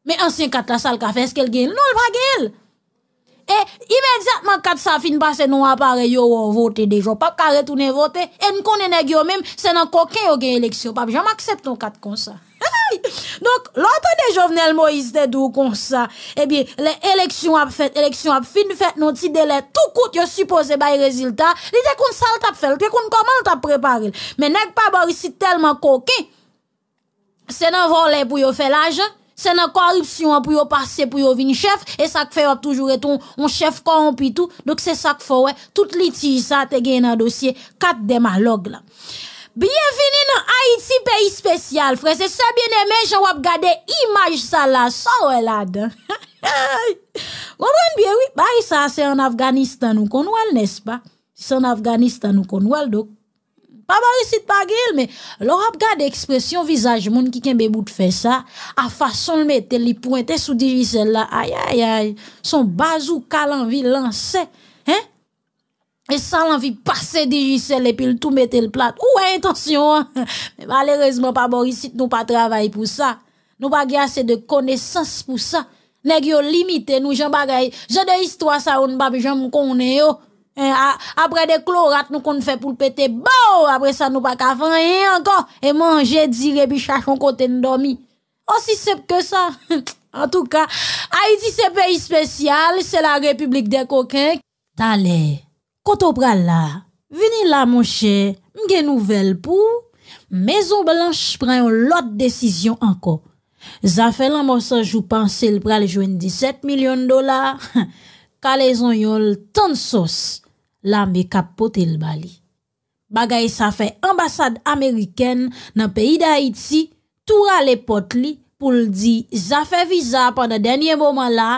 Me ansyen kat la sal ka fès ke l'geyil. Non l'pa geyil. E imediatman kat sa fin basen yo apare yo vote dejo. Pap kare tou ne vote. E n konen e gyo men, se nan koke yo geyileksyo. Jam aksept nou kat kon sa. Donk, loutan de jovnel Moïse te dou konsa, ebi, le eleksyon ap fèt, eleksyon ap fin fèt, nou ti dele tout kout yo suppose bay rezultat, li te koun sal tap fèt, li te koun komal tap preparil, men ek pa barisi telman kouke, se nan volè pou yo fè laje, se nan koripsyon ap pou yo pase pou yo vin chèf, e sak fè yo toujou etou, on chèf koron pi tout, donk se sak fò wè, tout litij sa te gen nan dosye kat dema log la. Biye vini nan Haiti, peyi spesyal, frese, sebyen e menj an wap gade imaj sa la, sa wè la dan. Gwabwen biye, wipay sa, se an Afganistan nou kon wèl, nespa? Se an Afganistan nou kon wèl, dok. Pa bari sit pa gil, me, lor wap gade ekspresyon, vizaj, moun ki kenbe bout fè sa, a fason lme te li pointe sou diri sel la, ayayay, son bazou kalan vi lanse, E sa lan vi pase di jise le pi l tou mette l plat. Ou e intansyon. Malerezman pa borisit nou pa travay pou sa. Nou pa ge ase de konesans pou sa. Neg yo limite nou jan bagay. Je de histwa sa ou nou pa bi jan mou konen yo. Apre de klorat nou kon fè pou l pete. Bou! Apre sa nou pa kafan. E ankon. E manje di rebi chachon kote nou domi. Osisep ke sa. En tou ka. Ha yi di se peyi spesyal. Se la republik de kokeng. Ta le. Koto pral la, vini la monshe, mge nouvel pou, mezon blanche pran yon lote desisyon anko. Zafè lan monsaj ou panse l pral jwen 17 milyon dolar, kalè zon yon ton sos, la mbe kapote l bali. Bagay zafè ambasad Ameriken nan peyi da Haiti, toura le pot li pou l di, zafè viza pande denye moman la,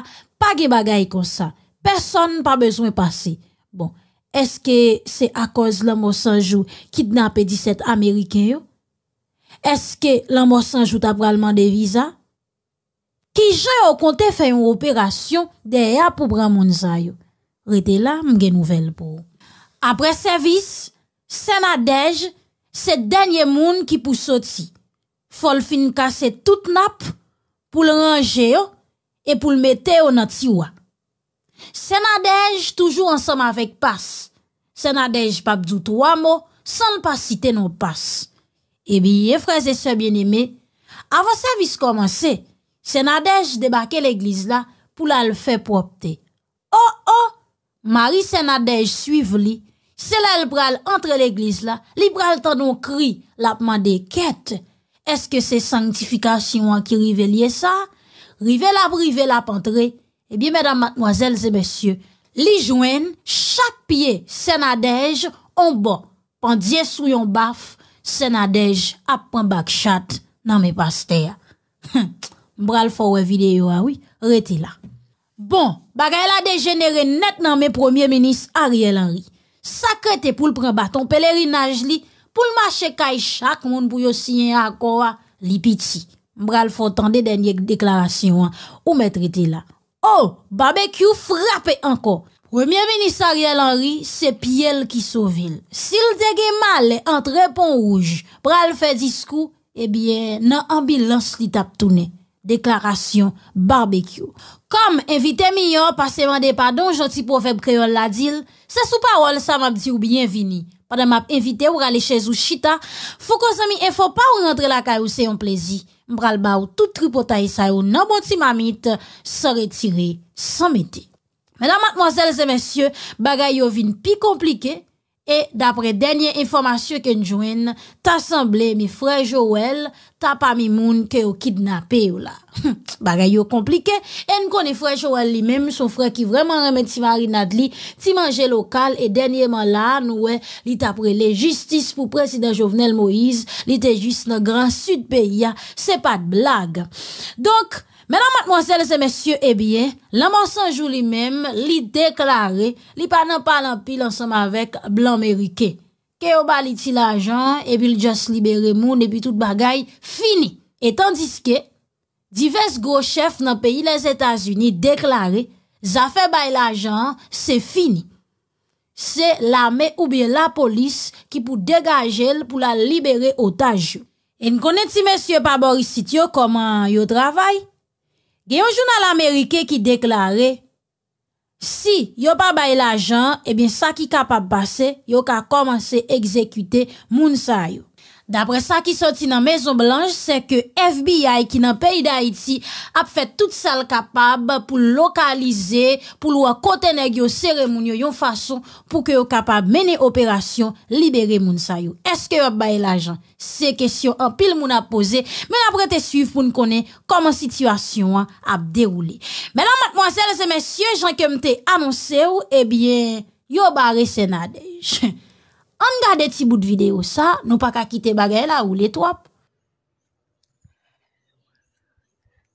pa ge bagay konsa, person pa bezwen pase. Bon, Eske se akòz lan mò sanjou kit napè di sèt Amerikèn yo? Eske lan mò sanjou tap pralman devisa? Ki jè yo kontè fè yon operasyon deyè apou bram moun zay yo? Rite la mgen nouvel pou. Apre servis, senadej, se denye moun ki pousoti. Fol fin kase tout nap pou l'anje yo e pou l'mete yo nati wwa. Senadej toujou ansam avek pas Senadej pap doutou amou San pa site nou pas Ebi ye fraze se bien eme Ava sa vis komanse Senadej debake l'egliz la Pou la l'fe propte Ho oh, oh, ho Mari senadej suive li Se la l'bral entre l'egliz la Li bral tanon kri Lapman de ket Eske se santifikasyon an ki rive liye sa Rive la brive la pantre Ebi, mèdam matmoazèl, zè mèsyè, li jwen, chak piye senadej, on bo. Pan diè sou yon baf, senadej, ap pan bak chat nan mè paste ya. Mbral fò wè videyo, a ah wè, rete la. Bon, bagay la dejenere net nan mè premier menis Ariel Henry. Sakre te pou l'prembaton pelerinaj li, pou l'mache kaj chak, moun pou yos yon akowa, ah, li piti. Mbral fò tande denye deklarasyon, ah. ou mètre te la. Oh, barbekyou frapè ankon. Premier Ministariel Henry se pièl ki sou vil. Sil degè malè antre pon rouge, pral fè diskou, ebyè eh nan ambilans li tap toune. Deklarasyon barbekyou. Kom evite mi yon pasèman de padon janti pou fèb kreol la dil, se sou parol sa map di ou bienvini. Padè map evite ou ralè chèz ou chita, fò konsami en fò pa ou rentre la ka ou se yon plezi. mbral ba ou tout tripotay sa ou nan boti mamit, sa retire san meti. Menan matmozèl zè mensyè, bagay yo vin pi komplike. E, dapre denye informasyon ke njwen, ta sanble mi fredjowel, ta pa mi moun ke yo kidnapè yo la. Bagay yo komplike, en koni fredjowel li menm, son fred ki vreman remen ti marinad li, ti manje lokal, e denye man lan, noue, li tapre le justis pou presiden Jovenel Moïse, li te jist nan gran sud peya, se pat blag. Donk, Menan matmonsel se mesyou ebyen, la monsanjou li mem li deklare li pa nan palan pil ansanm avek blan merike. Ke yo bali ti la jan, ebi li jas libere moun, ebi tout bagay, fini. Et tandis ke, divers gros chef nan peyi les Etats-Unis deklare, zafè bay la jan, se fini. Se la me oubyen la polis ki pou degajel pou la libere otajou. E n konen ti mesyou pa borisityo koman yo travay? Gen yon jounal Amerike ki deklarè, si yo pa baye l'ajan, ebyen eh sa ki ka pa basè, yo ka komanse ekzekyte moun sa yo. D'apre sa ki soti nan Maison Blanche, se ke FBI ki nan peyi da Haiti ap fet tout sal kapab pou lokalize, pou lwa kote negyo sere moun yo yon fason pou ke yo kapab mene operasyon libere moun sa yo. Eske yo ap baye la jan? Se kesyon an pil moun ap pose, men ap rete suiv pou n konen koman situasyon ap deroule. Menan matmwansel se mensyen jan ke mte anonse ou, ebyen yo bare senadej. An gade ti bout videyo sa, nou pa ka kite bagay la ou letwap.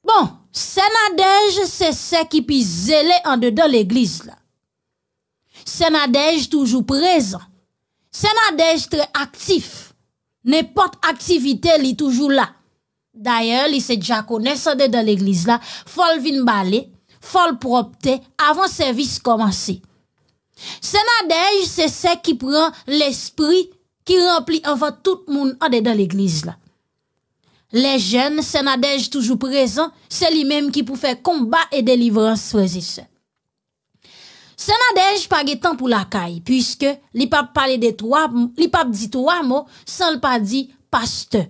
Bon, senadej se se ki pi zele an de de l'eglis la. Senadej toujou prezant. Senadej tre aktif. Nepot aktivite li toujou la. Dayel, li se dja kone sa de de l'eglis la, fol vin bale, fol propte, avan servis komanse. Senadej se se ki pran l'espri ki rempli anfa tout moun ade dan l'egliz la. Le jen, senadej toujou prezen, se li menm ki pou fe komba e delivran se fwezi se. Senadej page tan pou l'akay, pwiske li pap pale de 3 mou, li pap di 3 mou, san l pa di paste,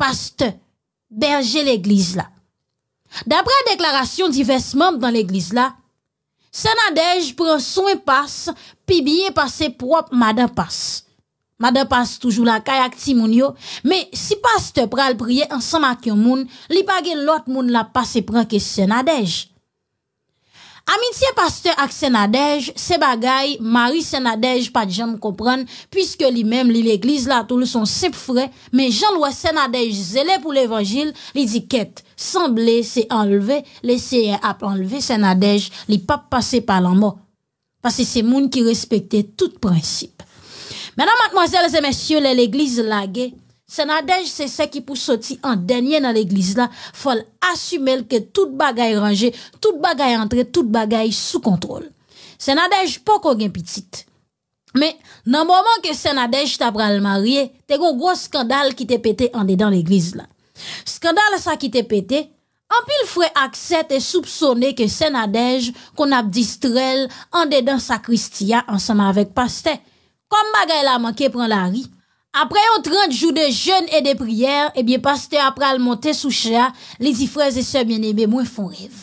paste, berje l'egliz la. Dapre deklarasyon divers moun dan l'egliz la, Senadej pran souen e pas, pi biye pase prop madan pas. Madan pas toujou la kayak ti moun yo, me si pas te pral priye ansan makyon moun, li pagen lot moun la pase pran ke senadej. Amitye paste ak senadej, se bagay, mari senadej, pa djan kompran, pwiske li mem li l'egliz la tol son sep fre, men jan lwa senadej zele pou l'evangil, li di ket, sanble se enleve, leseye ap enleve senadej, li pap pase palan mo, pase se moun ki respekte tout prinsip. Menan matmozèl zemesye, li l'egliz la gey, Senadej se se ki pou soti an denye nan l'egliz la, fol asumel ke tout bagay range, tout bagay entre, tout bagay sou kontrol. Senadej poko gen pitit. Me, nan mouman ke senadej ta pral marye, te go gwo skandal ki te pete an dedan l'egliz la. Skandal sa ki te pete, an pil fwe akse te soupsone ke senadej kon ap distrel an dedan sa kristiya an sama vek paste. Kom bagay la manke pran la ri, Apre yon 30 jou de jen e de priyer, ebyen eh paste apre al monten sou chea, li di freze se menebe mwen fon rev.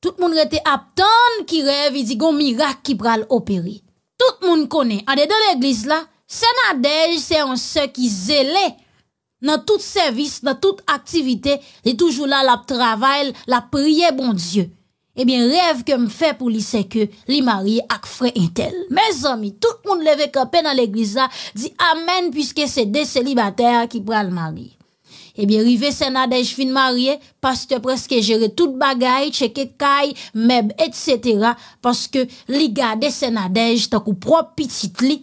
Tout moun rete aptan ki rev, i digon mirak ki pral operi. Tout moun kone, ane de l'eglise la, senadej se an se ki zele nan tout servis, nan tout aktivite, li toujou la la praval, la priye bon dieu. Ebyen, rev kem fe pou li seke li mari ak fre entel. Me zami, tout moun leve kapè nan l'eglize la, di amen pwiske se de selibater ki pral mari. Ebyen, rive senadej fin mari, paske preske jere tout bagay, tcheke kay, meb, et cetera, paske li gade senadej takou propitit li.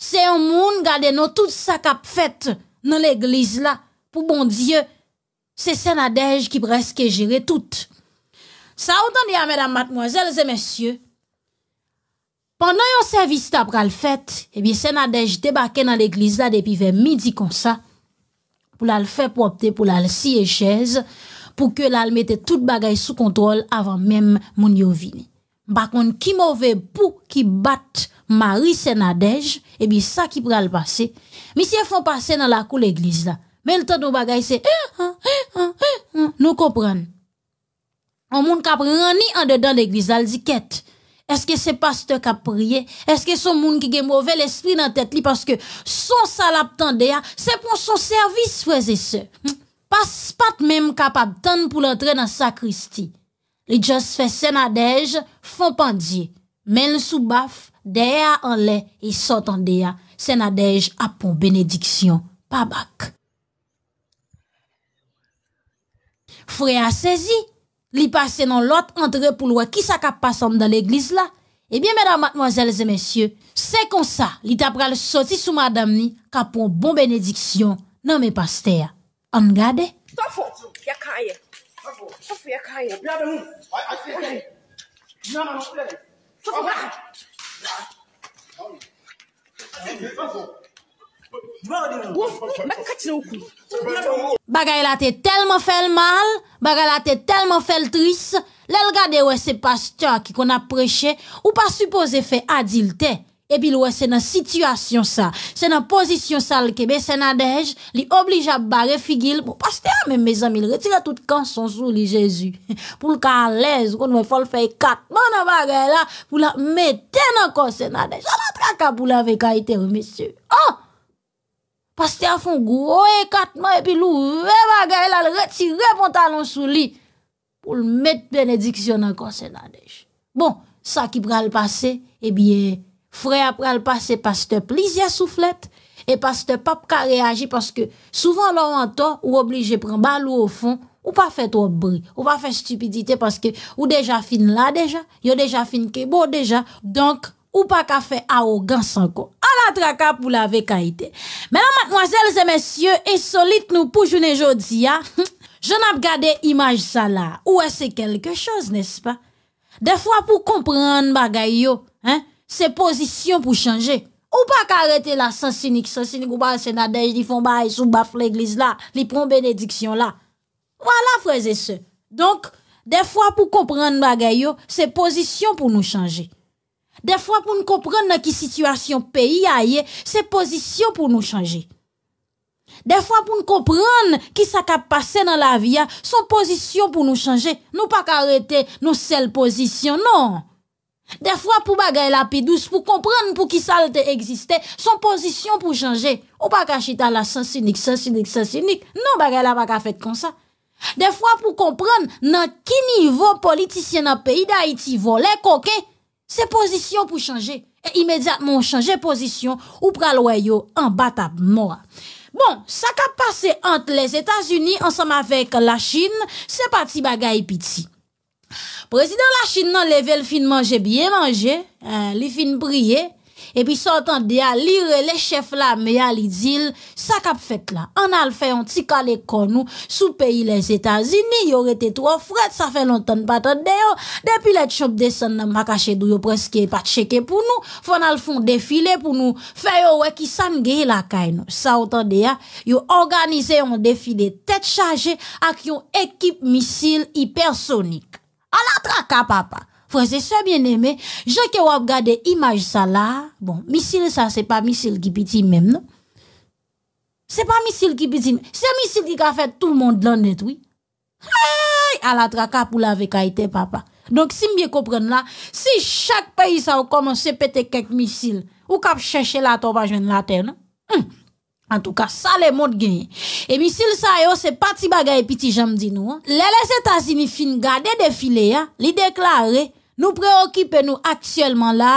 Se yon moun gade nou tout sa kap fèt nan l'eglize la, pou bon die, se senadej ki preske jere tout. Sa outan di a mèdam matmozèl zè mèsyè. Pendan yon servis ta pral fèt, ebi senadej debake nan l'egliz la depi ve midi konsa pou lal fè propte pou lal siye chèz pou ke lal mette tout bagay sou kontrol avan mèm moun yo vini. Bakon ki mòve pou ki bat mari senadej, ebi eh sa ki pral pase. Misye fon pase nan la kou l'egliz la. Men l'tan nou bagay se nou kompran. An moun kap rani an dedan de glizal di ket. Eske se pas te kap priye? Eske se moun ki gen mwove l'espri nan tet li? Paske son salap tan de ya, se pon son servis fweze se. Pas pat menm kap ap tan pou l'entre nan sa kristi. Li jos fe senadej fon pandye. Men sou baf, de ya an le, e son tan de ya, senadej apon benediksyon pabak. Fwe a sezi, li pase nan lot antre pou lwa ki sa kap pasan nan l'eglise la, ebyen mèdame, mèdame, mèdame, mèdame, se kon sa li tapra le soti sou mèdame ni kapon bon benediksyon nan mè paste ya. An gade? Bagay la te telman fel mal Bagay la te telman fel tris Lèl gade wè se pasteur ki kon apreche Ou pa suppose fe adilte E bil wè se nan situasyon sa Se nan posisyon sa lkebe Se nan dej Li oblija bare figil Bo pasteur men me zami Li retire tout kan son sou li jezu Poul kan lez Kon wè fol fe kat Bon nan bagay la Poul la meten an kon se nan dej A la traka pou la vekaiten wè mese Oh Pastè a fon gwo e katman e pi lou ve bagay lal retire pon talon sou li pou l met benediksyon an konsen anèj. Bon, sa ki pral pase, e biye, frè a pral pase pastè pliz ya souflet, e pastè pap ka reagi paske souvan lor anton ou oblije pren balou ou fon, ou pa fè tro bri, ou pa fè stupidite paske ou deja fin la deja, yo deja fin kebo deja, donk. Ou pa ka fe a ogan san ko. A la traka pou la ve kaite. Mè nan matnoazèl zè mèsyè, insolite nou pou jounen jodi ya. Joun ap gade imaj sa la. Ou e se kelke chòs, nèspan? De fwa pou kompran bagay yo, se pozisyon pou chanje. Ou pa ka arete la sansinik, sansinik ou pa senadej, li fon bay sou baf l'eglis la, li pon benediksyon la. Ou ala freze se. Donk, de fwa pou kompran bagay yo, se pozisyon pou nou chanje. De fwa pou nou kompran nan ki situasyon peyi a ye, se pozisyon pou nou chanje. De fwa pou nou kompran ki sa ka pase nan la viya, son pozisyon pou nou chanje. Nou pa ka arete nou sel pozisyon, nou. De fwa pou bagay la pi douz pou kompran pou ki sa lte egziste, son pozisyon pou chanje. Ou pa ka chita la sens unik, sens unik, sens unik. Nou bagay la pa ka fet kon sa. De fwa pou kompran nan ki nivou politisyon nan peyi da iti, vole kokey. Se pozisyon pou chanje, e imediatman chanje pozisyon ou pralwayo an batap mwa. Bon, sa ka pase ant les Etats-Unis, ansanm avek la Chine, se pati bagay piti. Prezident la Chine nan leve l fin manje bie manje, li fin briye. E pi sa otan deya, li re le chef la me ya li zil, sa kap fet la. An al fè yon tika le kon nou sou peyi les Etats-Unis, yon rete tro fred, sa fè lontan paton deyo. Depi le tchop desen nan makache dou yon preske pat cheke pou nou, fon al fon defile pou nou fè yon weki san geyi la kay nou. Sa otan deya, yon organize yon defile tet chaje ak yon ekip misil hipersonik. An la tra kap apak. Prese se byen eme, jè ke wap gade imaj sa bon, non? la. Bon, misil sa se pa misil ki piti mèm, no? Se pa misil ki piti mèm, se misil ki ka fè tout moun l'anet, oui? Ay, alatra kap ou la vekaitè, papa. Donk, si mbyè kopren la, si chak peyi sa ou koman se pète kek misil, ou kap chèche la tombaj mèm la tè, no? Hmm, an tou ka, sa le moun genye. E misil sa yo, se pati bagay piti, jèm di nou, an. Lele se tasini fin gade defile, ya, li deklare, Nou preokipe nou aksyèlman la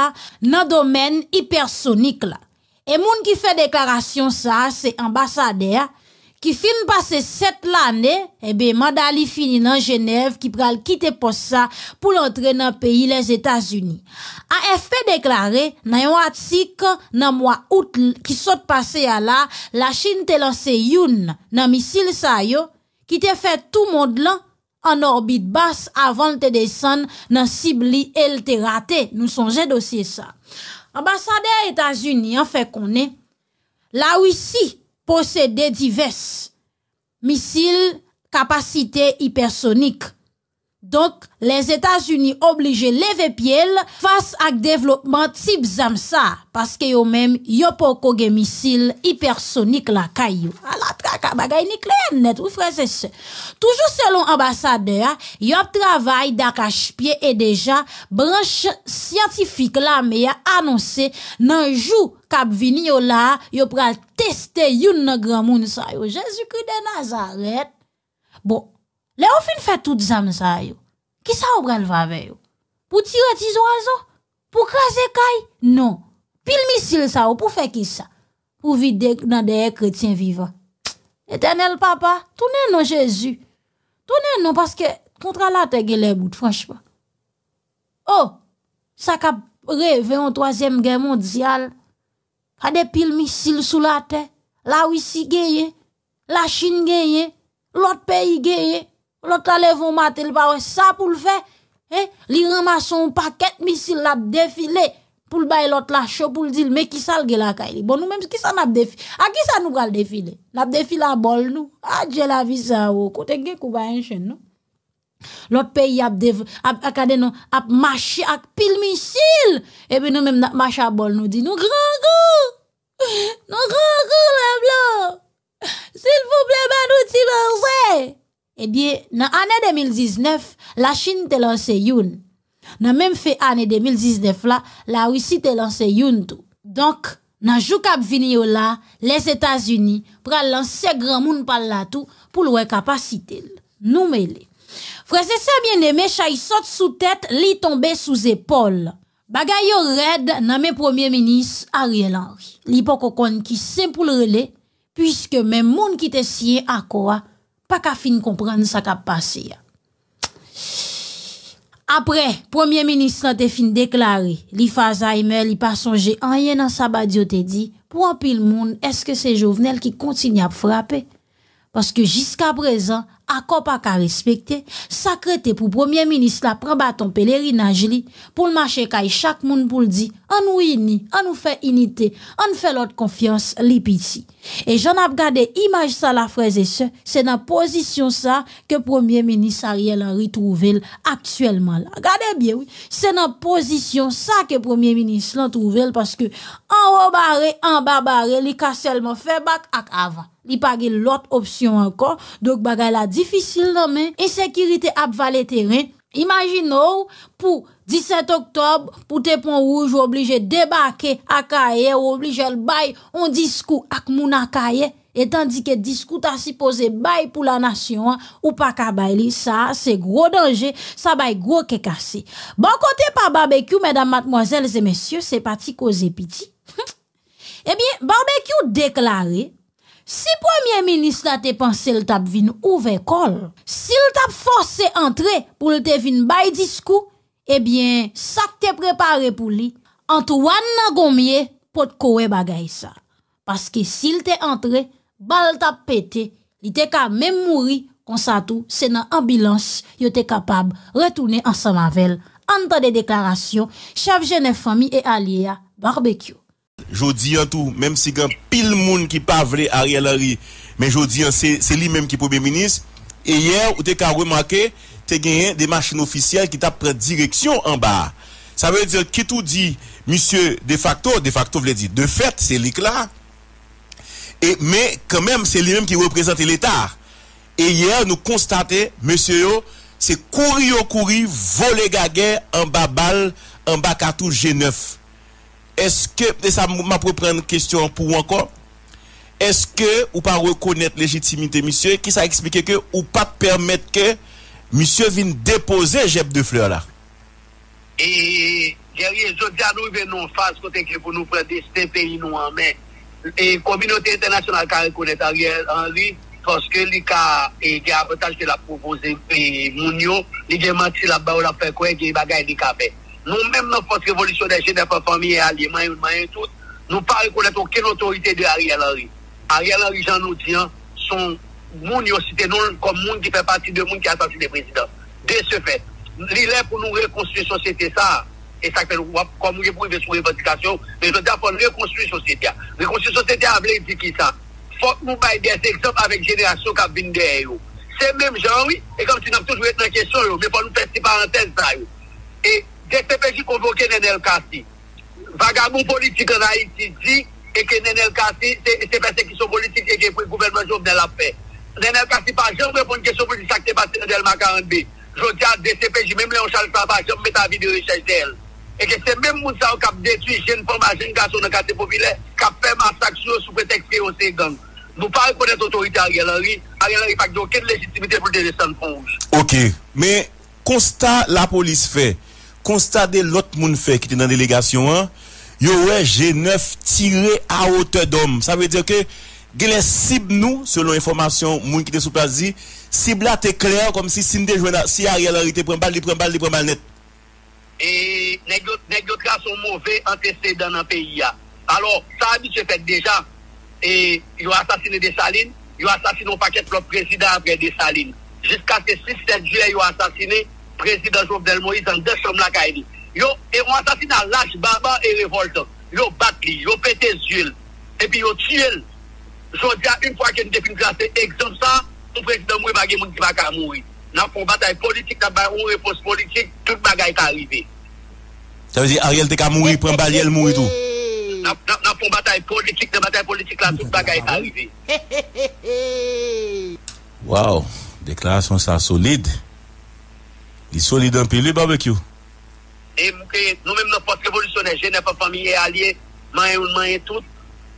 nan domen hypersonik la. E moun ki fè deklarasyon sa, se ambasadea, ki fin pase set l'anè, ebe eh mandali fini nan Genève ki pral kite pos sa pou l'entren nan peyi les Etats-Unis. A fè deklaré, nan yon atsik, nan mwa outl ki sot pase ya la, la chine te lanse youn nan misil sa yo, ki te fè tout moun l'an, an orbite bas avan te desan nan sib li el te rate. Nou sonje dosye sa. Ambasade a Etasuni, an fe konen, la wisi posede divers misil kapasite hipersonik. Donk, les Etasuni oblige leve piel fasa ak devlopman tib zam sa. Paske yo menm, yo pou kogue misil hipersonik la kay yo. Alat! Bagay ni klen net, ou fre se se Toujou selon ambasade ya Yo ap travay da kache pie E deja branche Siyantifik la me ya anonsen Nan jou kap vini yo la Yo pral testen yon Nan gran moun sa yo Jezu kri de nazaret Bon, le ou fin fè tout zan sa yo Ki sa ou pral vave yo Pou tire ti zo a zo Pou kaze kaj, non Pil misil sa yo, pou fè ki sa Pou vide nan deye kretien vivan Éternel papa, tournez non Jésus. Tournez nous parce que contre la terre les bout franchement. Oh, ça qu'a rêvé en troisième guerre mondiale. a des piles missiles sous la terre. La Russie gagne, la Chine gagne, l'autre pays gagne. L'autre allait vont mater le ça pour le faire. Eh, li un paquet missiles l'a défilé. Poul bay lot la chou, poul dil, me kisa lge la ka ili. Bon nou mem, kisa nap defi? A kisa nou gal defi le? Nap defi la bol nou? A dje la visa woko, te gen kou bay en chen nou? Lot peyi ap dev, akade nou, ap mashi ak pil misil! Ebe nou mem nap mashi a bol nou, di nou kran kou! Nou kran kou la blon! Sil foupleman nou ti lansè! Ebiye, eh nan anè 2019, la chine te lanse youn. Nan menm fe ane 2019 la, la wisi te lanse yon tou. Donk, nan jou kap vini yo la, les Etats-Unis pral lanse se gran moun pal la tou pou lwe kapasite l. Noume le. Frase se amyen neme, chay sot sou tete, li tombe sou zepol. Bagay yo red nan men premier menis, Ariel Henry. Li poko kon ki se pou l rele, pwiske men moun ki te siye akwa, pa ka fin kompren sa kapase ya. Apre, Premier Ministre Nantefine deklari, li fasa ime, li pa sonje, anye nan Sabadio te di, pou an pi l moun, eske se jovenel ki kontin ya pfrape? Paske jiska prezant, akop ak a respekte, sakrete pou Premier Ministre la prebaton pelerinaj li, pou l'mache kaj chak moun pou l'di, an nou ini, an nou fe inite, an nou fe lot konfians li piti. E jan ap gade imaj sa la freze se, se nan pozisyon sa ke Premier Ministre a riel an ritrouvel aktuelman la. Gade bie ou, se nan pozisyon sa ke Premier Ministre l'antrouvel, paske an roubare, an babare, li ka selman fe bak ak avan. I page lot opsyon ankon. Dok bagay la difisil nan men. E sekirite ap vale teren. Imagine ou pou 17 oktob pou te pon rouge ou oblije debake akaye ou oblije l baye on disku ak moun akaye. Etan dike disku ta si pose baye pou la nasyon ou pa kabay li. Sa se gro danje. Sa baye gro kekase. Ban kote pa barbekyou, medan matmozèl zè mèsyè, se pati ko zè piti. Ebyen, eh barbekyou deklare Si Premier Ministre la te panse le tap vin ouve kol, si le tap force entre pou le te vin bay disko, ebyen sa te prepare pou li, an tou an nan gomye pot kowe bagay sa. Paske si le te entre, bal tap pete, li te ka mem mouri konsa tou senan ambulans yo te kapab retoune ansan mavel an ta de deklarasyon chav jene fami e alie ya barbekyo. Jodi an tou, menm si gen pil moun ki pa vre ari al ari, men jodi an se li menm ki poube minis, e yer ou te ka remake, te genyen de machin ofisyele ki ta pre direksyon an ba. Sa vele dire ki tou di, misye, de facto, de facto vle di, de fet se lik la, e men, kan menm se li menm ki reprezenti l'Etat. E yer nou konstate, mesye yo, se kouri yo kouri, vole gage an ba bal, an ba katou G9. Eske, de sa m apre pren kestyon pou wankon, eske ou pa rekonet legitimite misye, ki sa ekspike ke ou pa permet ke misye vin depose jeb de fleur la. E gerye jodi anou ve nou faz kote ke pou nou prete ste peyi nou anmen. E kominote internasyonal ka rekonet a riyen anli, koske li ka e ger apetaj ke la provoze pe moun yo, li gen mati la ba ou la pe kwe ge bagay li ka pe. Nou menm nou fote revolisyon de genè pa fami e alie, mayen, mayen, tout. Nou pari konet ou ken otorite de Ariel Henry. Ariel Henry jan nou diyan, son moun yo site nou, kon moun ki fe pati de moun ki atasou de prezident. De se fet, li lè pou nou rekonstruy sosyete sa, e sakpe nou wap, kon mou ye pou yve sou revastikasyon, men jwè da pou nou rekonstruy sosyete ya. Rekonstruy sosyete ya avle ypi ki sa. Fok nou baye de seksyon avle genè asyon kabine de ey yo. Se menm jan wè, e kom ti nan tou jwè tan kesyon yo, men pou nou peste parantez da yo. Dcpj konvoke nenel kasi Vagamou politik anayitidzi Eke nenel kasi Ese pese ki sou politik eke pou gouvermen jom nen la pe Nenel kasi pa jan repon Kese sou politik akte pati del maka anbe Jotia dcpj mem leon chalik la pa Jom met avi de rechaj del Eke se mem moun sa ou kap detwishen Fomajen gason akate popile Kap fer masak sou sou pretekse ose gan Nou pa rekonet otorite ari alari Ari alari pak doke de legitimite pou dele san ponj Ok Mais constat la polis fe constater l'autre monde fait qui était dans la délégation, hein. yo ouais, G9 tiré à hauteur d'homme. Ça veut dire que, les cibles nous, selon l'information, moun qui était sous place cible là, c'est clair, comme si si si Ariel était prend balle, il prend balle, il prend balle net. Et, nègres sont mauvais antécédents dans le pays, Alors, ça a ce fait déjà, et, ils ont assassiné des salines, ils ont assassiné un paquet de président après des salines. Jusqu'à ce que 6-7 juillet, ils ont assassiné Prezident Jovdel Moïse an de chom lakay ni. Yo, e wansasi nan lach, baba e revolte. Yo bat li, yo pete zyil. E pi yo tsyil. Jou diya, un pwa ke nou defini glas te egzon sa, nou prezident moui bagi moun ki baka moui. Nan fon batay politik, nan baron refos politik, tout bagay ta rive. Sa vezi Ariel te ka moui, pren bali el moui tou. Nan fon batay politik, nan batay politik, la tout bagay ta rive. Waw, deklarasyon sa solide. Li soli dan pi li barbecue E mou kreye nou menm nan pot revolusyon Je ne pa pamiye alye Manye ou manye tout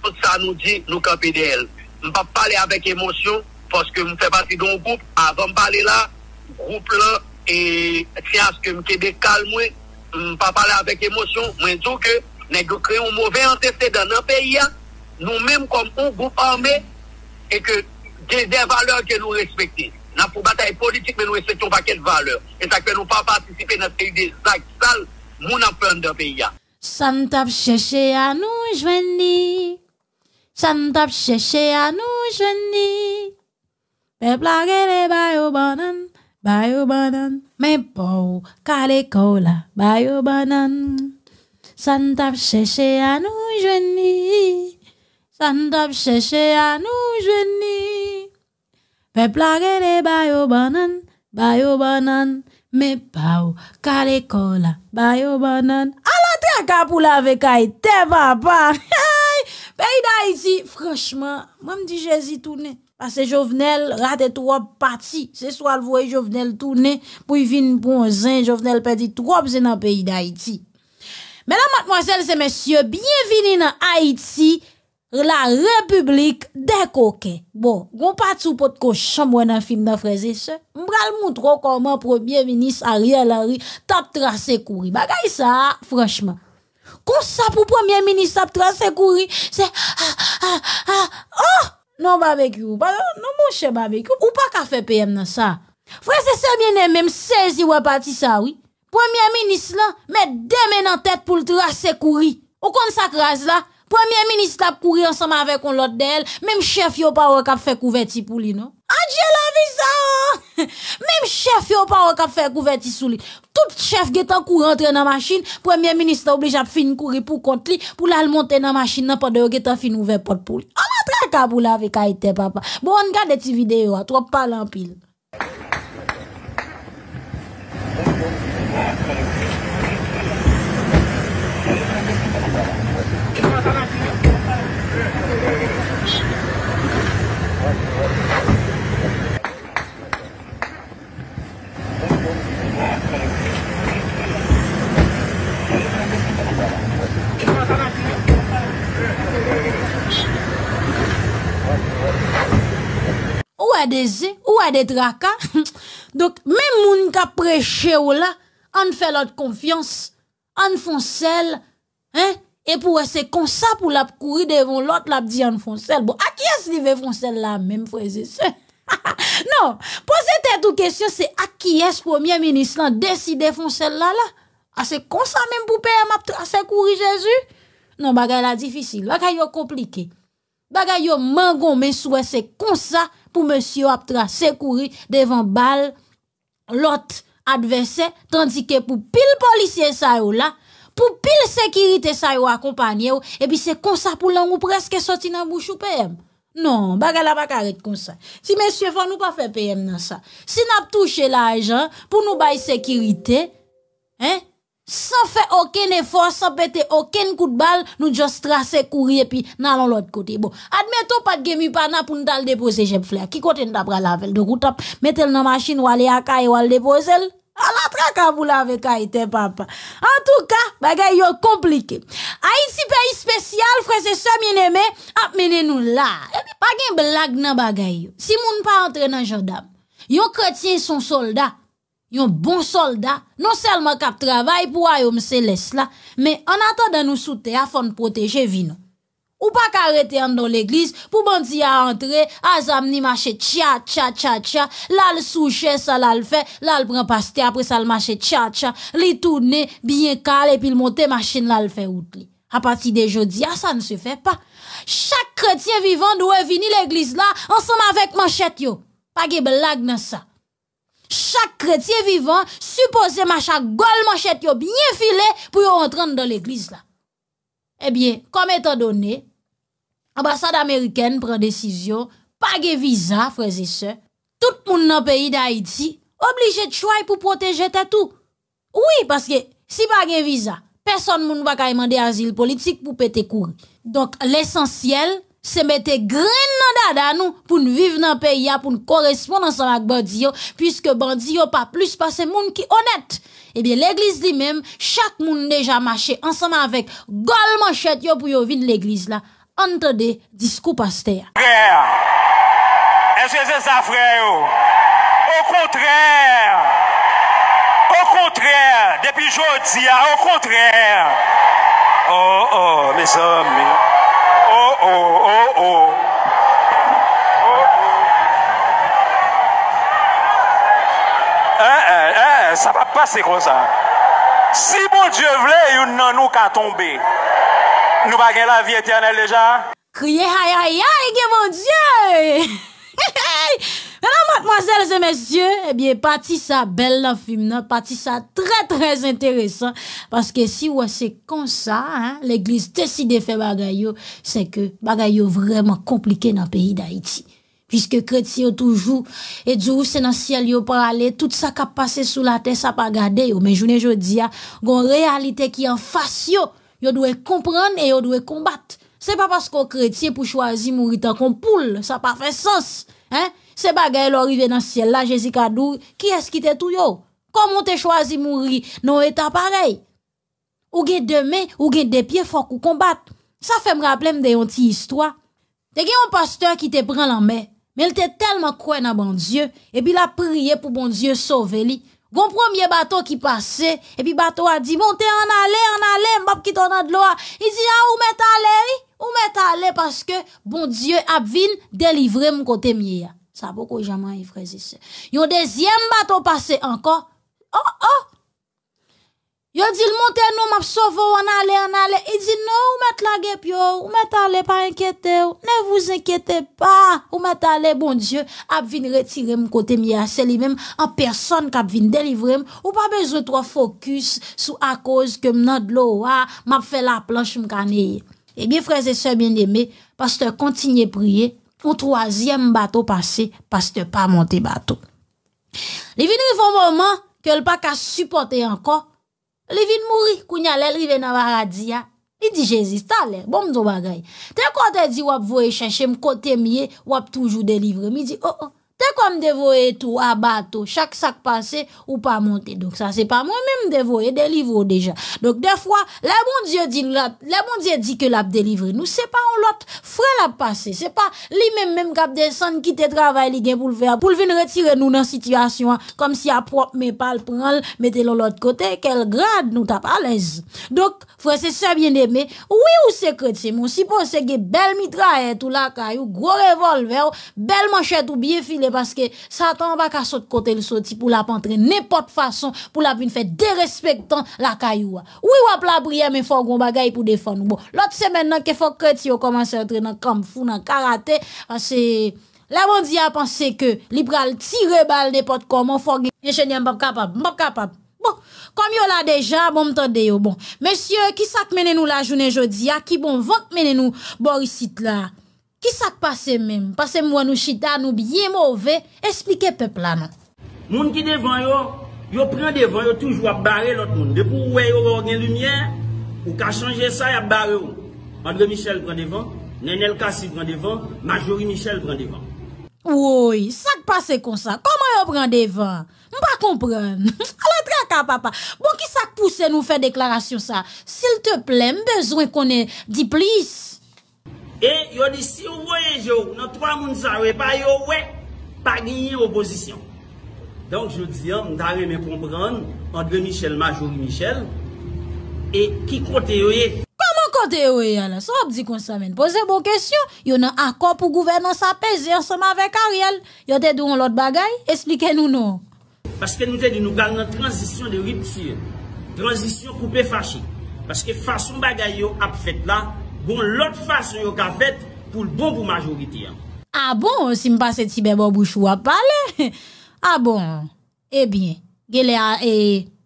Tout sa nou di nou kapide el M pa pale avek emosyon Poske m febasi don ou goup Avan pale la Goup la E kreye aske m kede kal mwen M pa pale avek emosyon Mwen touke ne kreye ou mou ven Anteste dan nan peyi ya Nou menm kom ou goup anme E ke dey dey valeur ke nou respekti nan pou bataye politik men nou eswetoun pa kel valeur. E sa kwen nou pa patisipe nan se yi de zak sal, moun nan pwende pe ya. San tap cheche anou jwen ni, san tap cheche anou jwen ni, pe plage le bayou banan, bayou banan, men pou kalekou la bayou banan. San tap cheche anou jwen ni, san tap cheche anou jwen ni, Pe plage de bayo banan, bayo banan, me pa ou, kare kola, bayo banan, ala tre kapou la vek ay, te va pa. Peyi da iti, froschman, mwen mdi jezi toune, pase jovenel rate troub pati, se swal voye jovenel toune, pou y vin pou an zin, jovenel peti troub ze nan peyi da iti. Mwenan matmwansel se mesye, bienvini nan a iti. La republik de koke. Bon, goun pati ou pot koshan mwen an film nan freze se. Mbral moutro koman premier minis a riel a ri tap trase kouri. Bagay sa, franchman. Kon sa pou premier minis tap trase kouri? Se, ha, ah, ah, ha, ah, ha, oh! ha, ha! Non mame kyou, pardon, non mouche mame kyou. Ou pa kafe peyem nan sa? Freze se mene mèm sezi wè pati sa, oui. Premier minis lan, mè demè nan tèt pou l'trase kouri. Ou kon sa kras la? Premier Ministre ap kouri anseman avek on lot de el, mem chef yo pa wak ap fek ouve ti pou li, no? Anje la vi sa, an! Mem chef yo pa wak ap fek ouve ti sou li. Tout chef getan kouri antre nan masjin, Premier Ministre oubli jap fin kouri pou kont li, pou lal monte nan masjin nan padou getan fin ouve pot pou li. An la trai kabou la vek a ite, papa. Bon, gade ti videyo, atwa palan pil. Bon, bon, bon, bon. Ou a de zi, ou a de traka. Donk, men moun ka preche ou la, an fè lot konfians, an fonsel, e pou wè se konsa pou lap kouri devon lot lap di an fonsel. Bon, a kies li wè fonsel la, men fwè zè se. Non, pou zè tè tou kesyon, se a kies pwomye menis lan, deside fonsel la la, a se konsa men pou pè a map, a se kouri Jezu. Non, bagay la difisil, bagay yo komplike. Bagay yo mangon men souwe se konsa pou monsi yo ap tra sekouri devan bal lot adverse, tandike pou pil polisye sa yo la, pou pil sekirite sa yo akompanyew, epi se konsa pou lan ou preske soti nan bouchou P.M. Non, bagay la pa karet konsa. Si monsi yo fò nou pa fè P.M. nan sa. Si nap touche la ajan pou nou bay sekirite, he? San fe oken efor, san pete oken kout bal, nou jost trase kouri e pi nan loun lout kote. Bon, admeton pat gen mi pa na pou nou dal depose jep fler. Ki kote nou dabra lavel de routap, metel nan masin wale akaye wale depose l. An la tra ka mou lave kaye te papa. An tou ka, bagay yo komplike. A yisi peyi spesyal, frese sa mene me, ap mene nou la. Ebi, bagay blag nan bagay yo. Si moun pa antre nan jodam, yo kretye son solda. Yon bon soldat, non selman kap travay pou a yon mseles la, me an atan dan nou soute a fon proteje vi nou. Ou pa karete an don l'eglis pou banti a antre, a zamni mache tcha tcha tcha tcha, la l souche sa la l fe, la l pren paste apre sa l mache tcha tcha, li toune, biye kal, epil mote machine la l fe out li. A pati de jodi a, sa n se fe pa. Chak kretien vivan dwe vini l'eglis la, ansan avèk manchet yo, pa ge blag nan sa. chak kretye vivan, supose ma chak gol man chet yo bine file pou yo rentran dan l'eklis la. Ebyen, eh kom etan donen, ambasade Ameriken pren desisyon, page viza, freze se, tout moun nan peyi da Haiti, oblije t'choy pou proteje t'atou. Ouye, paske, si page viza, peson moun va kayman de azil politik pou pete koun. Donk, l'esensyel, se mette gren nan dada nou pou nou vive nan peyi ya pou nou koresponde anseman ak bandi yo puisque bandi yo pa plus pa se moun ki onet ebyen eh l'eglise di men chak moun deja mache anseman avek gol manchet yo pou yo vin l'eglise la ante de disko paste ya frè eske se sa frè yo au kontrè au kontrè depi jodi ya au kontrè oh oh lesa men Oh, oh, oh. Oh, oh. Eh, eh, eh, sa pa pase kon sa. Si bon dieu vle, yon nanou ka tombe. Nou bagen la vie etiyanel deja. Kouye hayayay, gen bon dieu. Mè nan, mòt mòzèl zè mèzyè, ebyè pati sa bel nan film nan, pati sa trè trè zèn tèresan. Paske si ou ase kon sa, l'eglise te si de fe bagay yo, se ke bagay yo vreman komplike nan peyi da iti. Piske kreti yo toujou, et zou ou se nan siel yo parale, tout sa ka pase sou la te, sa pa gade yo. Menjoune jodi ya, gon realite ki an fasyo, yo dwe kompran e yo dwe kombat. Se pa pasko kreti pou chwazi mouri tan kon poule, sa pa fe sens. Se bagay yo orive nan siel la, jesi kadou, ki eski te tou yo? Komon te chwazi mouri nan etan parey? Ou gen deme, ou gen depye fok ou kombat. Sa fe m raple m de yon ti histwa. Te gen yon pasteur ki te pren la me, men el te telman kwen na bon Diyo, epi la priye pou bon Diyo sove li. Gon promye bato ki pase, epi bato a di, moun te an ale, an ale, mbap ki ton adloa. I di, a ou met ale, ou met ale, paske bon Diyo ap vin delivre m kote miye ya. Sa bo kou jaman ifrezi se. Yon dezyen m bato pase anko, oh, oh, Yo di l monten nou map sovo an ale an ale, e di nou ou met lage pyo, ou met ale pa enkete ou, ne vous enkete pa, ou met ale bon dieu, ap vin retirem kote mi ase li mem, an person k ap vin delivrem, ou pa bezou to fokus sou akouz ke m nan dlo ou a, map fe la planche m ka neye. E bi freze se mwen eme, pas te kontinye priye, ou troaziyem bato pase, pas te pa monte bato. Li vin rivon mouman, ke l pak a supporte anko, li vin mouri, kwenye ale li ven ava radia, li di jesist ale, bom zo bagay, ten kwa te di wap voye chenche mkote miye, wap toujou de livre, mi di, oh oh, Te kom devoye tou abato, chak sak pase ou pa monte. Donk sa, se pa moun mèm devoye, delivyo deja. Donk defwa, la moun diye di nou la, la moun diye di ke lap delivyo nou, se pa ou lot fre lap pase. Se pa li mèm mèm kap desan ki te travaye li gen pou l'vea, pou l'vin retire nou nan situasyon, kom si aprop mè pal pral, mette lò l'ot kote, kel grad nou tap alez. Donk, fre se sa mèm mèm, oui ou se kredse moun, si pou se gen bel mitra e, tou la kayou, gro revolver, bel manchet ou bie file, Panske satan bak bon, a sot kote l soti pou la pantre Nepot fason pou la vin fè derespektan la kayouwa Ou i wap la priyè men fò goun bagay pou defon Lòt semen nan ke fò kè ti yo komanse antre nan kamfou nan karate Pansè la bon di a pansè ke liberal ti rebal de pot kò Mon fò gwenye chenye mbap kapap mbap kapap Kom yo la deja bon mtande yo Mèsyè ki sat mènen nou la jounen jodi A ki bon vòt mènen nou borisit la Ki sak pase men, pase mwen ou chita nou biye mou ve, esplike pepla nan. Moun ki devan yo, yo pren devan, yo toujwa bare lot moun. Depou wè yo orden lumiè, ou ka chanje sa, ya bare yo. Padre Michel pren devan, nenel kasi pren devan, majori Michel pren devan. Woy, sak pase kon sa, koman yo pren devan? Mpa kompren, lè traka papa, bon ki sak pousse nou fè deklarasyon sa. Sil te plèm, bezwen konè di plis. E yo di si yo voye yo, nan 3 moun sa we pa yo we, pa ginyen oposisyon. Donk yo diyan, mdare me kompran, Andre Michel, Majori Michel, e ki kote yo ye. Koman kote yo ye ala? So ap di kon sa men, pose bo kesyon, yo nan akop ou gouvernan sa pezi, yo te dou an lot bagay, esplike nou nou. Paske nou te di nou gal nan transisyon de ripsyon, transisyon koupe fachik. Paske fason bagay yo ap fet la, Gon lot fasyon yo ka fet pou l'bobou majoriti an. A ah bon, si m'pase tibe bo bou chou ap pale. A ah bon, e eh bie, gye le a e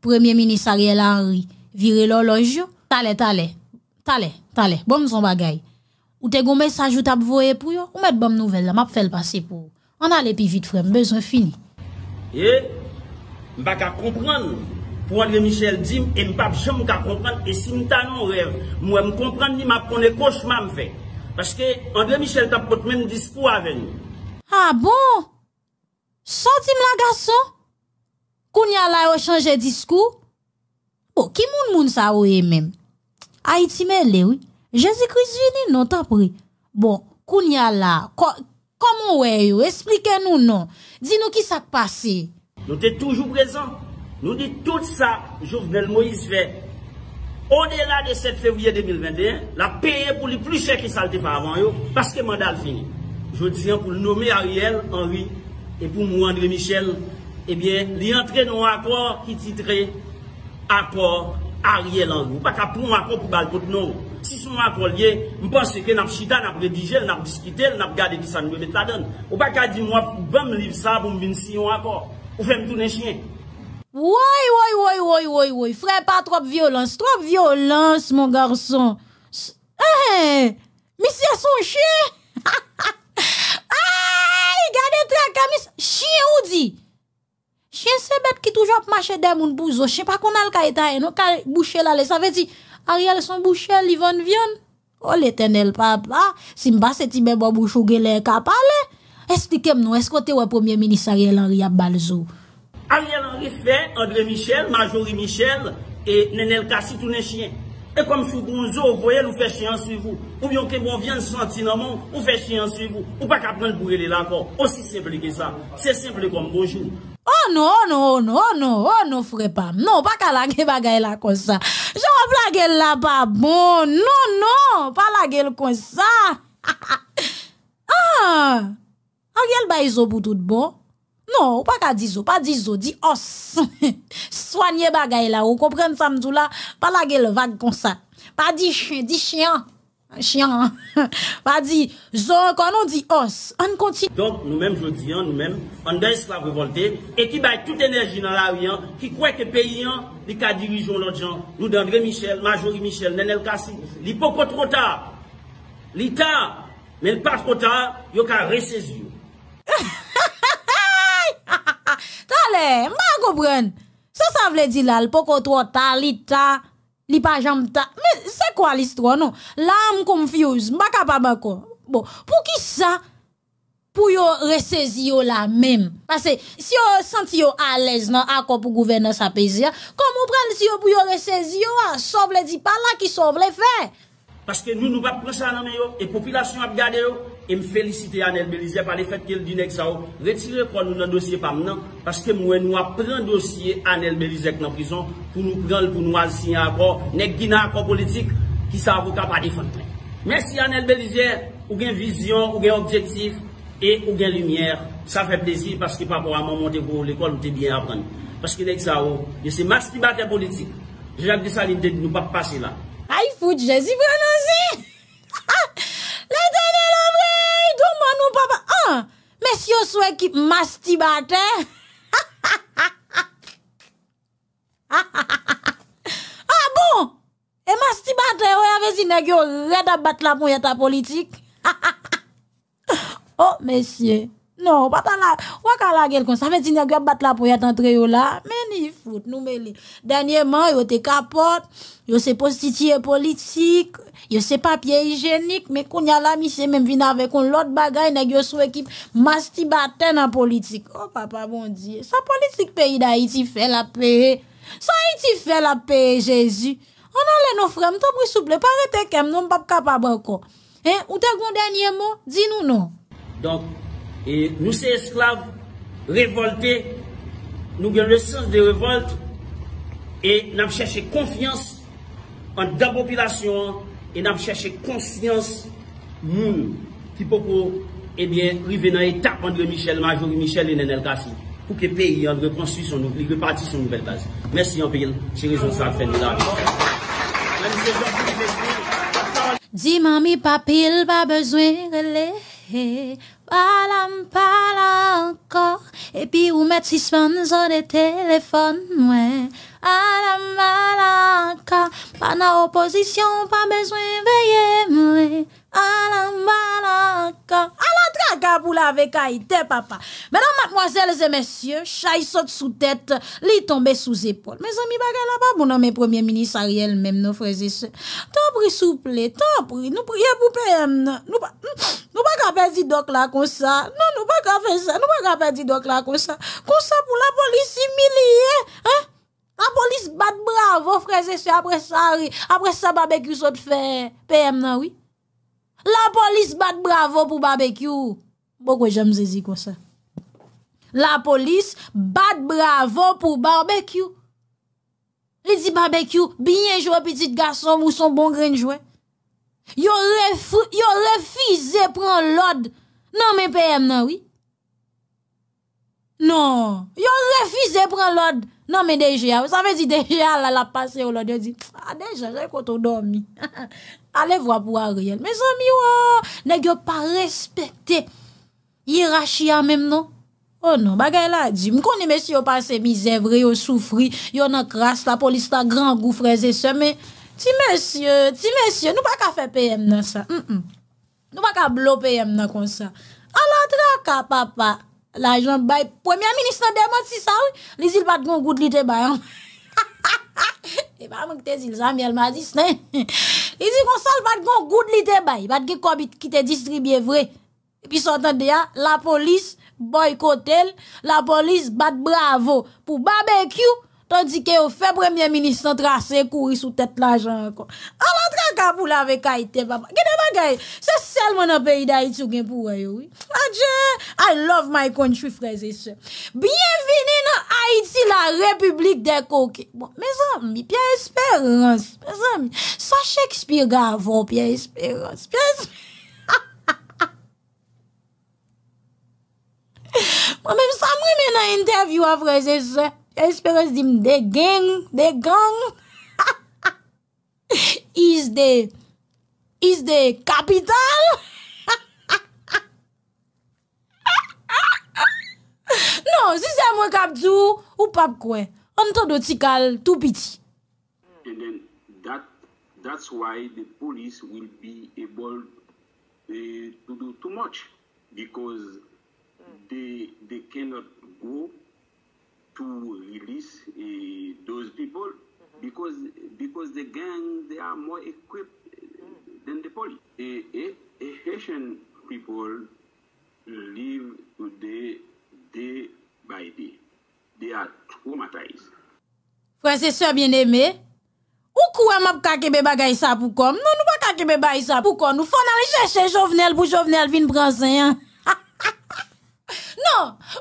premier minisari el anri, vire l'orloj yo, tale tale, tale, tale, bom zon bagay. Ou te gome sajout ap voye pou yo, ou met bom nouvel la, map fel pase pou yo. An ale pi vit frem, bezon fini. Ye, eh, m'bak a kompran nou. pou Andre Michel dim, e m pap jom m ka kompran, e sim tanon wèv, m wè m kompran ni map konè koshman m fè, paske Andre Michel tap pot men diskou avè nou. Ha ah bon, sa dim la gaso? Kounia la yo chanje diskou? Bo, ki moun moun sa wè mèm? A iti mè lè wè? Jezi kriz jenè nou tap wè? Bon, Kounia la, komon wè yò, esplike nou nou? Di nou ki sak pasi? Nou te toujou prezant? Nou di tout sa, Jouvenel Moïse Fè, o delà de 7 Févouye 2021, la peye pou li pli chèk y salte pa avan yo, paske mandal fini. Jou diyan pou l'nome Ariel, Henri, et pou mou André Michel, ebyen, eh li entre nou akor ki titre, akor, Ariel, Henri. Ou baka pou m'akor pou balkot nou. Si sou m'akor liye, m'pon seke nap chita, nap redije, nap diskite, nap gade ki sa nou ebet la don. Ou baka di mwaf, bom liv sa pou mbin si yon akor. Ou fem toune chienk. Woy, woy, woy, woy, woy, woy, woy. Fre pa trop violans. Trop violans, mon garso. Eh, eh. misye son chye. Ha, ha, ha. Ha, ha, ha. Ay, gade tra ka misye. Chye ou di? Chye sebet ki toujop mache demoun pou zo. Che pa konal ka etayen. Ou ka bouchel ale. Sa ve di, a riyal son bouchel, livan vyon? O oh, le tenel pap, ha. Simba se ti bebo bouchou gelen kap ale. Espikem nou, esko te wap premier minis a riyal a riyab bal zo? Ou? Ariel Henry fè, André Michel, Majorie Michel, e Nenel Kassi, tout nè chien. E kom soukoun zo, voyel ou fè chien soui vou. Ou myon ke bon vyan santi nan moun, ou fè chien soui vou. Ou pa kap nan bourele lankor. Osi simple ke sa. Se simple kom, bonjou. Oh no, oh no, oh no, oh no, oh no, fure pa. Non, pa kalange bagay la kon sa. Jou wap la gel la pa bon. Non, non, pa la gel kon sa. Ah, Ariel bay zo boutout bon. Non, ou pa ka di zo, pa di zo, di os. Swagne bagay la ou, kompren samdou la, pa lage le vag kon sa. Pa di chien, chien. Pa di zo, konon di os, an konti. Donk nou menm jo diyan, nou menm, an den slav revolte, e ki bay tout enerji nan la ou yan, ki kwe ke peyi yan, li ka dirijon lout jan. Nou dandre Michel, majori Michel, nen el kasi. Li poko trotar, li ta, men l pat trotar, yo ka reses yo. Eh! Mba akobren, se sa vle di lal, pokot wot ta, li ta, li pajam ta, me se kwa listwa nou, la m konfuse, mba kapabako, pou ki sa pou yo resezi yo la menm, pase si yo senti yo alez nan akop pou gouverne sa pezi ya, komopren si yo pou yo resezi yo, sa vle di pala ki sa vle fey. Paske nou nou pa prensan ane yo, e popilasyon ap gade yo, e m felicite Anel Belize par le fet ke l di nek sa ou, retire kon nou nan dosye pa menan, paske mwen nou ap pren dosye Anel Belize ek nan prizon, pou nou pren, pou nou asin akor, nek gina akor politik, ki sa avoka pa defon pre. Mersi Anel Belize, ou gen vizyon, ou gen objektif, e ou gen lumièr, sa fè plezi, paske pa pou amon monte pou l'ekol, mte bien ap ren. Paske nek sa ou, yo se maski batè politik, jè ak de salite nou pa passe la. Haifout, jè zi prononsi. Le tenè louvè, yi doun man nou pa pa. Ha, mèsyò sou ekip masti batè. Ha, ah, bon, e masti batè, ou ya vezi negyo reda bat la mou yata politik. Ho, oh, mèsyè. Non, patan la, wak ala gel kon, sa men ti nye gwe bat la pou yate antre yo la, men yi foute, nou me li. Danye man, yo te kapot, yo se postitiye politik, yo se papye hijenik, me kon nye la misye men vin ave kon lot bagay nye gwe sou ekip mastibate nan politik. Oh papa, bon diye, sa politik peyi da iti fe la peye, sa iti fe la peye, jezi. On ale nou frem, to pri souple, pare te kem, nou m pap kap aban kon. Eh, ou te gwen danye mo, di nou nou. Dok. Nou se esklav, revolte, nou gen le sens eh de revolte, e nan chèche konfians an da popilasyon, e nan chèche konsyans moun, ki poko, e bien, rive nan etap an de Michel, majon de Michel en en el kasi, pou ke peyi an rekonsu son nou, li reparti son nou bel kasi. Mèsi yon peyi, chèri zon sa, fèny la. Mèsi yon peyi, chèri zon sa, fèny la. Parle, pas encore. Et puis, on met six semaines sur les téléphones, ouais. A la balaka, pa na oposisyon, pa bezwen veye mwe. A la balaka, a la draka pou la vekaye, te papa. Menan matmoazel zemesye, chay sote sou tete, li tombe sou zepol. Me zan mi bagay la pa pou nan men premier minisaryel menm nou freze se. Tanpri souple, tanpri, nou priye pou peyem nan. Nou pa kape zidok la konsa, nou pa kape zidok la konsa, konsa pou la polisimileye, he? La polis bat bravo freze se apre sa barbekyou sou te fe P.M. nan oui? La polis bat bravo pou barbekyou. Boko jèm zèzi kon sa. La polis bat bravo pou barbekyou. Li di barbekyou, binyen jou a petit gason mouson bon grenjouè. Yo refize pran lòd. Nan men P.M. nan oui? Nan, yo refize pran lòd. Nan men deje ya, ou sa men di deje ya la la passe yo la, di yo di, a deje re koto dormi. Ale vwa pou a reyel. Men sami yo, oh, neg yo pa respete, yi rashi ya mem non? Oh non, bagay la di, m koni men si yo pase mizevre, yo soufri, yo nan kras, la polis ta gran gou freze seme. Ti men sye, ti men sye, nou pa ka fe peyem nan sa, nou pa ka blo peyem nan konsa. A la tra ka papa. L'ajon bay, premier ministre déman si sa ou, li zil pat goun goud litè bayan. E pa moun te zil zan, miel ma zis, ne? Li zil kon sal pat goun goud litè bay, bat ge kobit ki te distribye vre. E pi sotan de ya, la polis boykotel, la polis bat bravo pou barbekyou. londi ke yo febremye ministan trase kouri sou tete la jan kon. A londran ka pou la vek Haiti, pap. Gide bagay, se sel moun apayi da Haiti ou gen pou woy. A dje, I love my country, freze se. Bienveni nan Haiti, la republik de koke. Bon, mez ammi, piye esperans. Mez ammi, sa Shakespeare gavon, piye esperans. Piye esperans. Mwen mèm sa mwen men nan interview a freze se. esperez di m de gen, de gang, ha, ha, ha, is de, is de kapital, ha, ha, ha, ha, ha, ha, no, si se mwe kap zu, upap kwe, an to do tikal tou piti. And then, that, that's why the police will be able eh, to do too much, because they, they cannot go To release those people, mm-hmm. because the gang, they are more equipped mm. than the police. The e, e Haitian people live day by day. They are traumatized. Fwese sè bien eme, ou kou am ap kakebe bagay sa pou kon, nou nou pa kakebe bagay sa pou kon, nou fwena li jèche jovenel pou jovenel vin pransen yon.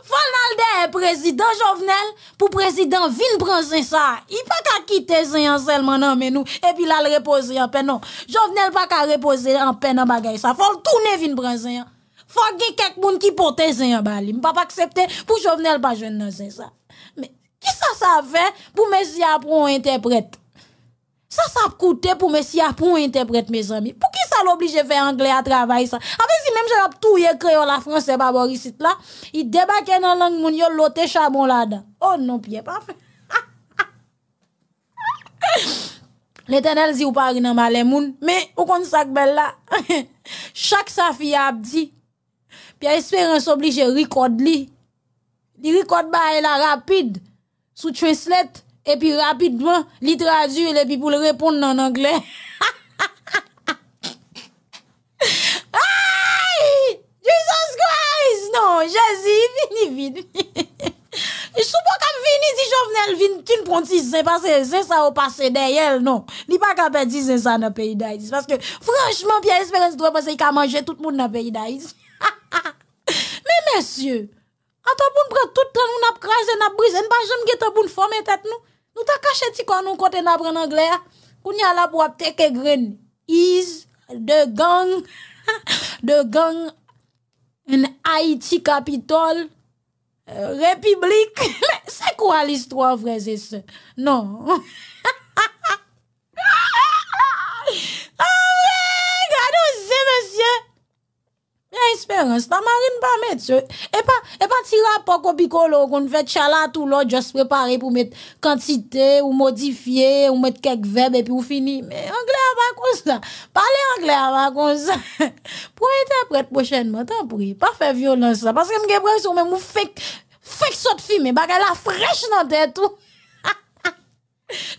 Fòl nalde e prezidant jovenel pou prezidant vin bransen sa I pa ka kite zeyan sel manan menou e pi lal repose yon pen non Jovenel pa ka repose yon pen nan bagay sa Fòl toune vin bransen Fòl gen kek moun ki pote zeyan bali Mi pa pa aksepte pou jovenel pa jen nan zeyan sa Ki sa sa fe pou mesi apon enteprette Sa sa ap koute pou me si ap pou interprete me zami. Pou ki sa l'oblige fè anglè a travay sa? Ape si menm jè ap tou ye kreyo la franse babori sit la, i debake nan lang moun yon lote chabon la da. Oh non, piye pa fè. Le tenel zi ou pari nan malè moun. Me, ou kon sa kbella? Chak sa fiy ap di. Pi a espèr ans oblige rekod li. Di rekod ba e la rapide. Sou chweslete. E pi rapidman li tradu le pi pou le reponde nan angle. Ay! Jesus Christ! Non, jazi, fini vid. J sou pa kap fini di javnel vin. Kine pronti se se pase, se se a ou pase dey el, non. Li pa kap peti se se an ap pay da iz. Paske, franchman, pi a esperan se doye, paske yi ka manje, tout moun ap pay da iz. Me, mesye, a ta bun pre tout tan ou nap kreise, nap brise, en pa jen ge ta bun fome tet nou. Nou ta kache ti kwa nou kote nabran anglè ya? Koun yalap wap teke gren. Is, de gang, de gang, en Haiti kapitol, republik, se kwa l'histoire vreze se? Non. inspirans, ta marin pa met se. E pa, e pa tira poko biko lo, kon fè chala tout lo, jòs prepare pou met kantite, ou modifiye, ou met kek veb, epi ou fini. Me, anglè a bakons la, pale anglè a bakons la. Pou entè prete pochènman, tanpoui, pa fè violens la, paske mgebrek sou men mou fèk, fèk sot fi, me, baka la frech nan tèt, ou.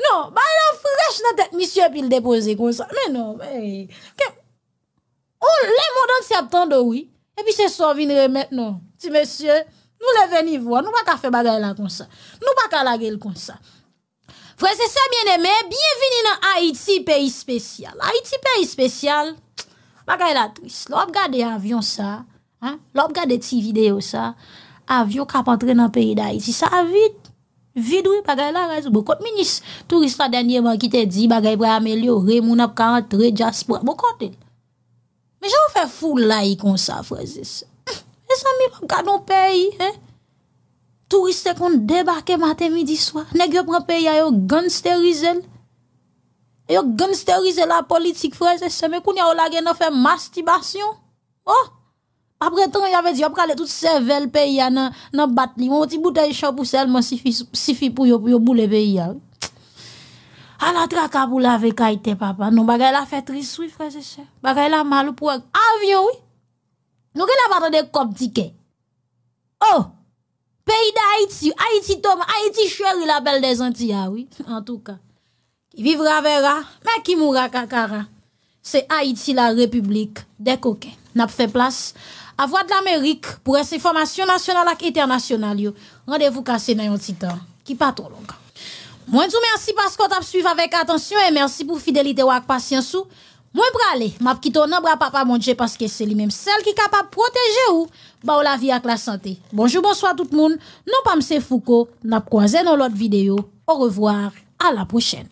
Non, ba la frech nan tèt, misye, pi l depose kon sa. Me, non, me, kem, Oh, Ou lè moun dan septan do wè. E pi se son vinre mètenon. Ti mèsyè, nou lè veni vwa. Nou pa ka fè bagay lan kon sa. Nou pa ka lage l kon sa. Fwè se se mènen mè, biye vini nan Haiti, peyi spesyal. Haiti, peyi spesyal, bagay la tris. Lòb gade avyon sa, lòb gade ti videyo sa, avyon kap antre nan peyi da Haiti, sa avit. Vit wè, bagay la rezi. Bokot, minis turista denye man ki te di, bagay bre amelyo, remoun ap ka antre, jaspo, bokot elè. Mè jan wè fè foul la yi kon sa, freze se. E sa mi wè gwa don peyi, he? Touriste kon debake mate midi swa, nek yo pran peyi a yo gunsterize. Yo gunsterize la politik, freze se, mè koun ya wè la gen wè fè mastibasyon. Oh! Apre tan yon wè di wè pran le tout sevel peyi a nan bat ni. Mè wè ti bouteye chan pou selman si fi pou yo boule peyi a. A la tra kabou la vek a ite papa Nou bagay la fetris wifre se se Bagay la mal pou ak avyon wif Nou gen la batande kom dike Oh Pei da Haiti, Haiti tome Haiti chweri la bel de zanti ya ah, wif En tou ka Vivra vera, men ki moura kakara Se Haiti la republik de koke Nap fe plas A vwa d'Amerik pou ese formasyon nasyonal ak eternasyonal yo Rendevou kase nan yon titan Ki paton longan Mwen tou mersi paskot ap suiv avek atensyon E mersi pou fidelite wak pasyansou Mwen prale, map kito nan bra papa moun dje Paske se li menm sel ki kapap proteje ou Ba ou la vi ak la sante Bonjou, bonsoy a tout moun Non pa mse fouko, nap kouazen ou lot videyo Ou revoir, a la pochen